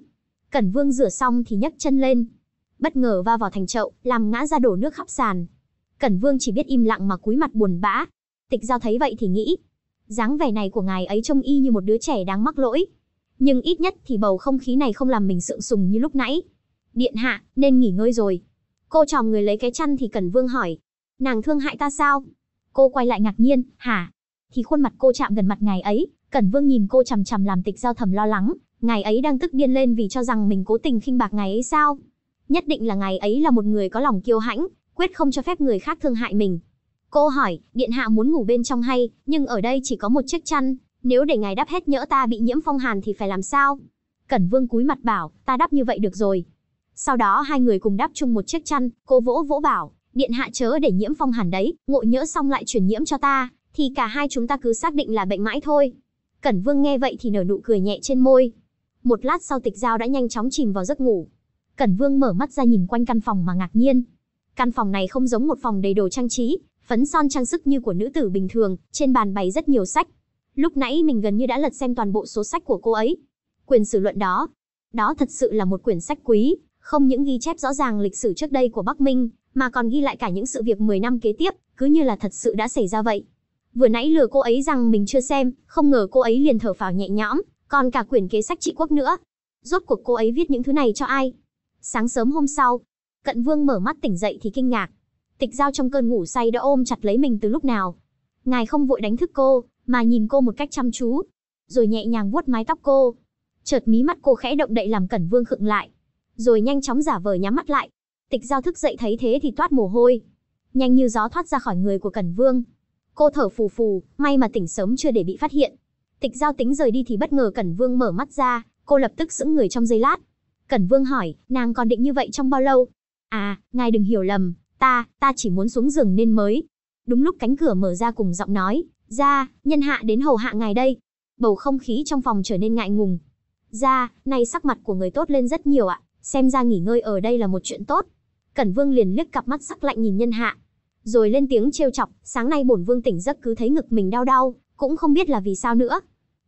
Cẩn vương rửa xong thì nhấc chân lên. Bất ngờ va vào thành chậu, làm ngã ra đổ nước khắp sàn. Cẩn vương chỉ biết im lặng mà cúi mặt buồn bã. Tịch giao thấy vậy thì nghĩ, dáng vẻ này của ngài ấy trông y như một đứa trẻ đáng mắc lỗi nhưng ít nhất thì bầu không khí này không làm mình sượng sùng như lúc nãy. Điện hạ, nên nghỉ ngơi rồi. Cô chồng người lấy cái chăn thì Cẩn Vương hỏi. Nàng thương hại ta sao? Cô quay lại ngạc nhiên, hả? Thì khuôn mặt cô chạm gần mặt ngài ấy, Cẩn Vương nhìn cô chằm chằm làm tịch giao thầm lo lắng, ngài ấy đang tức điên lên vì cho rằng mình cố tình khinh bạc ngài ấy sao? Nhất định là ngài ấy là một người có lòng kiêu hãnh, quyết không cho phép người khác thương hại mình. Cô hỏi, điện hạ muốn ngủ bên trong hay, nhưng ở đây chỉ có một chiếc chăn, nếu để ngài đáp hết nhỡ ta bị nhiễm phong hàn thì phải làm sao? Cẩn Vương cúi mặt bảo, ta đáp như vậy được rồi. Sau đó hai người cùng đáp chung một chiếc chăn, cô vỗ vỗ bảo, điện hạ chớ để nhiễm phong hàn đấy, ngộ nhỡ xong lại truyền nhiễm cho ta, thì cả hai chúng ta cứ xác định là bệnh mãi thôi. Cẩn Vương nghe vậy thì nở nụ cười nhẹ trên môi. Một lát sau Tịch Giao đã nhanh chóng chìm vào giấc ngủ. Cẩn Vương mở mắt ra nhìn quanh căn phòng mà ngạc nhiên. Căn phòng này không giống một phòng đầy đồ trang trí, phấn son trang sức như của nữ tử bình thường, trên bàn bày rất nhiều sách, Lúc nãy mình gần như đã lật xem toàn bộ số sách của cô ấy. Quyền sử luận đó, đó thật sự là một quyển sách quý, không những ghi chép rõ ràng lịch sử trước đây của Bắc Minh, mà còn ghi lại cả những sự việc 10 năm kế tiếp, cứ như là thật sự đã xảy ra vậy. Vừa nãy lừa cô ấy rằng mình chưa xem, không ngờ cô ấy liền thở phào nhẹ nhõm, còn cả quyển kế sách trị quốc nữa. Rốt cuộc cô ấy viết những thứ này cho ai? Sáng sớm hôm sau, Cận Vương mở mắt tỉnh dậy thì kinh ngạc. Tịch Giao trong cơn ngủ say đã ôm chặt lấy mình từ lúc nào. Ngài không vội đánh thức cô, mà nhìn cô một cách chăm chú, rồi nhẹ nhàng vuốt mái tóc cô. Chợt mí mắt cô khẽ động đậy làm Cẩn Vương khựng lại, rồi nhanh chóng giả vờ nhắm mắt lại. Tịch Giao thức dậy thấy thế thì toát mồ hôi, nhanh như gió thoát ra khỏi người của Cẩn Vương. Cô thở phù phù, may mà tỉnh sớm chưa để bị phát hiện. Tịch Giao tính rời đi thì bất ngờ Cẩn Vương mở mắt ra, cô lập tức sững người trong giây lát. Cẩn Vương hỏi, nàng còn định như vậy trong bao lâu? À, ngài đừng hiểu lầm, ta, ta chỉ muốn xuống giường nên mới. Đúng lúc cánh cửa mở ra cùng giọng nói, gia nhân hạ đến hầu hạ ngài đây. Bầu không khí trong phòng trở nên ngại ngùng. gia nay sắc mặt của người tốt lên rất nhiều ạ, xem ra nghỉ ngơi ở đây là một chuyện tốt. Cẩn Vương liền liếc cặp mắt sắc lạnh nhìn nhân hạ, rồi lên tiếng trêu chọc, sáng nay bổn vương tỉnh giấc cứ thấy ngực mình đau đau, cũng không biết là vì sao nữa.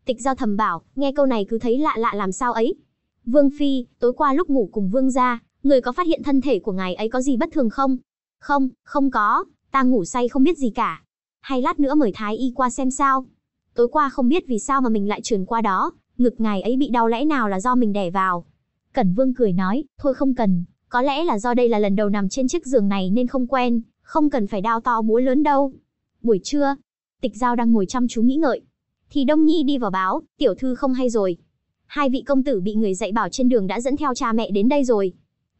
Tịch Giao thầm bảo, nghe câu này cứ thấy lạ lạ làm sao ấy. Vương phi, tối qua lúc ngủ cùng vương gia, người có phát hiện thân thể của ngài ấy có gì bất thường không? Không, không có, ta ngủ say không biết gì cả hay lát nữa mời thái y qua xem sao. Tối qua không biết vì sao mà mình lại trườn qua đó, ngực ngài ấy bị đau lẽ nào là do mình đẻ vào. Cẩn Vương cười nói, thôi không cần, có lẽ là do đây là lần đầu nằm trên chiếc giường này nên không quen, không cần phải đau to búa lớn đâu. Buổi trưa, Tịch Giao đang ngồi chăm chú nghĩ ngợi, thì Đông Nhi đi vào báo, tiểu thư không hay rồi. Hai vị công tử bị người dạy bảo trên đường đã dẫn theo cha mẹ đến đây rồi.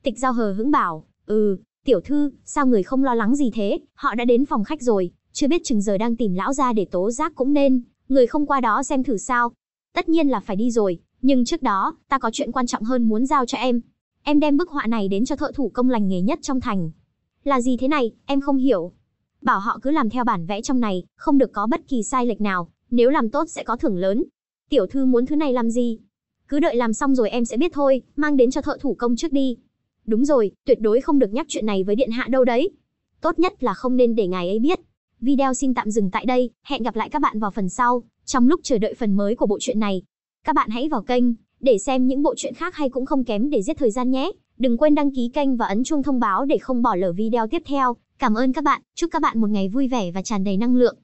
Tịch Giao hờ hững bảo, ừ, tiểu thư, sao người không lo lắng gì thế, họ đã đến phòng khách rồi chưa biết chừng giờ đang tìm lão ra để tố giác cũng nên, người không qua đó xem thử sao. Tất nhiên là phải đi rồi, nhưng trước đó, ta có chuyện quan trọng hơn muốn giao cho em. Em đem bức họa này đến cho thợ thủ công lành nghề nhất trong thành. Là gì thế này, em không hiểu. Bảo họ cứ làm theo bản vẽ trong này, không được có bất kỳ sai lệch nào, nếu làm tốt sẽ có thưởng lớn. Tiểu thư muốn thứ này làm gì? Cứ đợi làm xong rồi em sẽ biết thôi, mang đến cho thợ thủ công trước đi. Đúng rồi, tuyệt đối không được nhắc chuyện này với điện hạ đâu đấy. Tốt nhất là không nên để ngài ấy biết. Video xin tạm dừng tại đây, hẹn gặp lại các bạn vào phần sau, trong lúc chờ đợi phần mới của bộ truyện này. Các bạn hãy vào kênh để xem những bộ truyện khác hay cũng không kém để giết thời gian nhé. Đừng quên đăng ký kênh và ấn chuông thông báo để không bỏ lỡ video tiếp theo. Cảm ơn các bạn, chúc các bạn một ngày vui vẻ và tràn đầy năng lượng.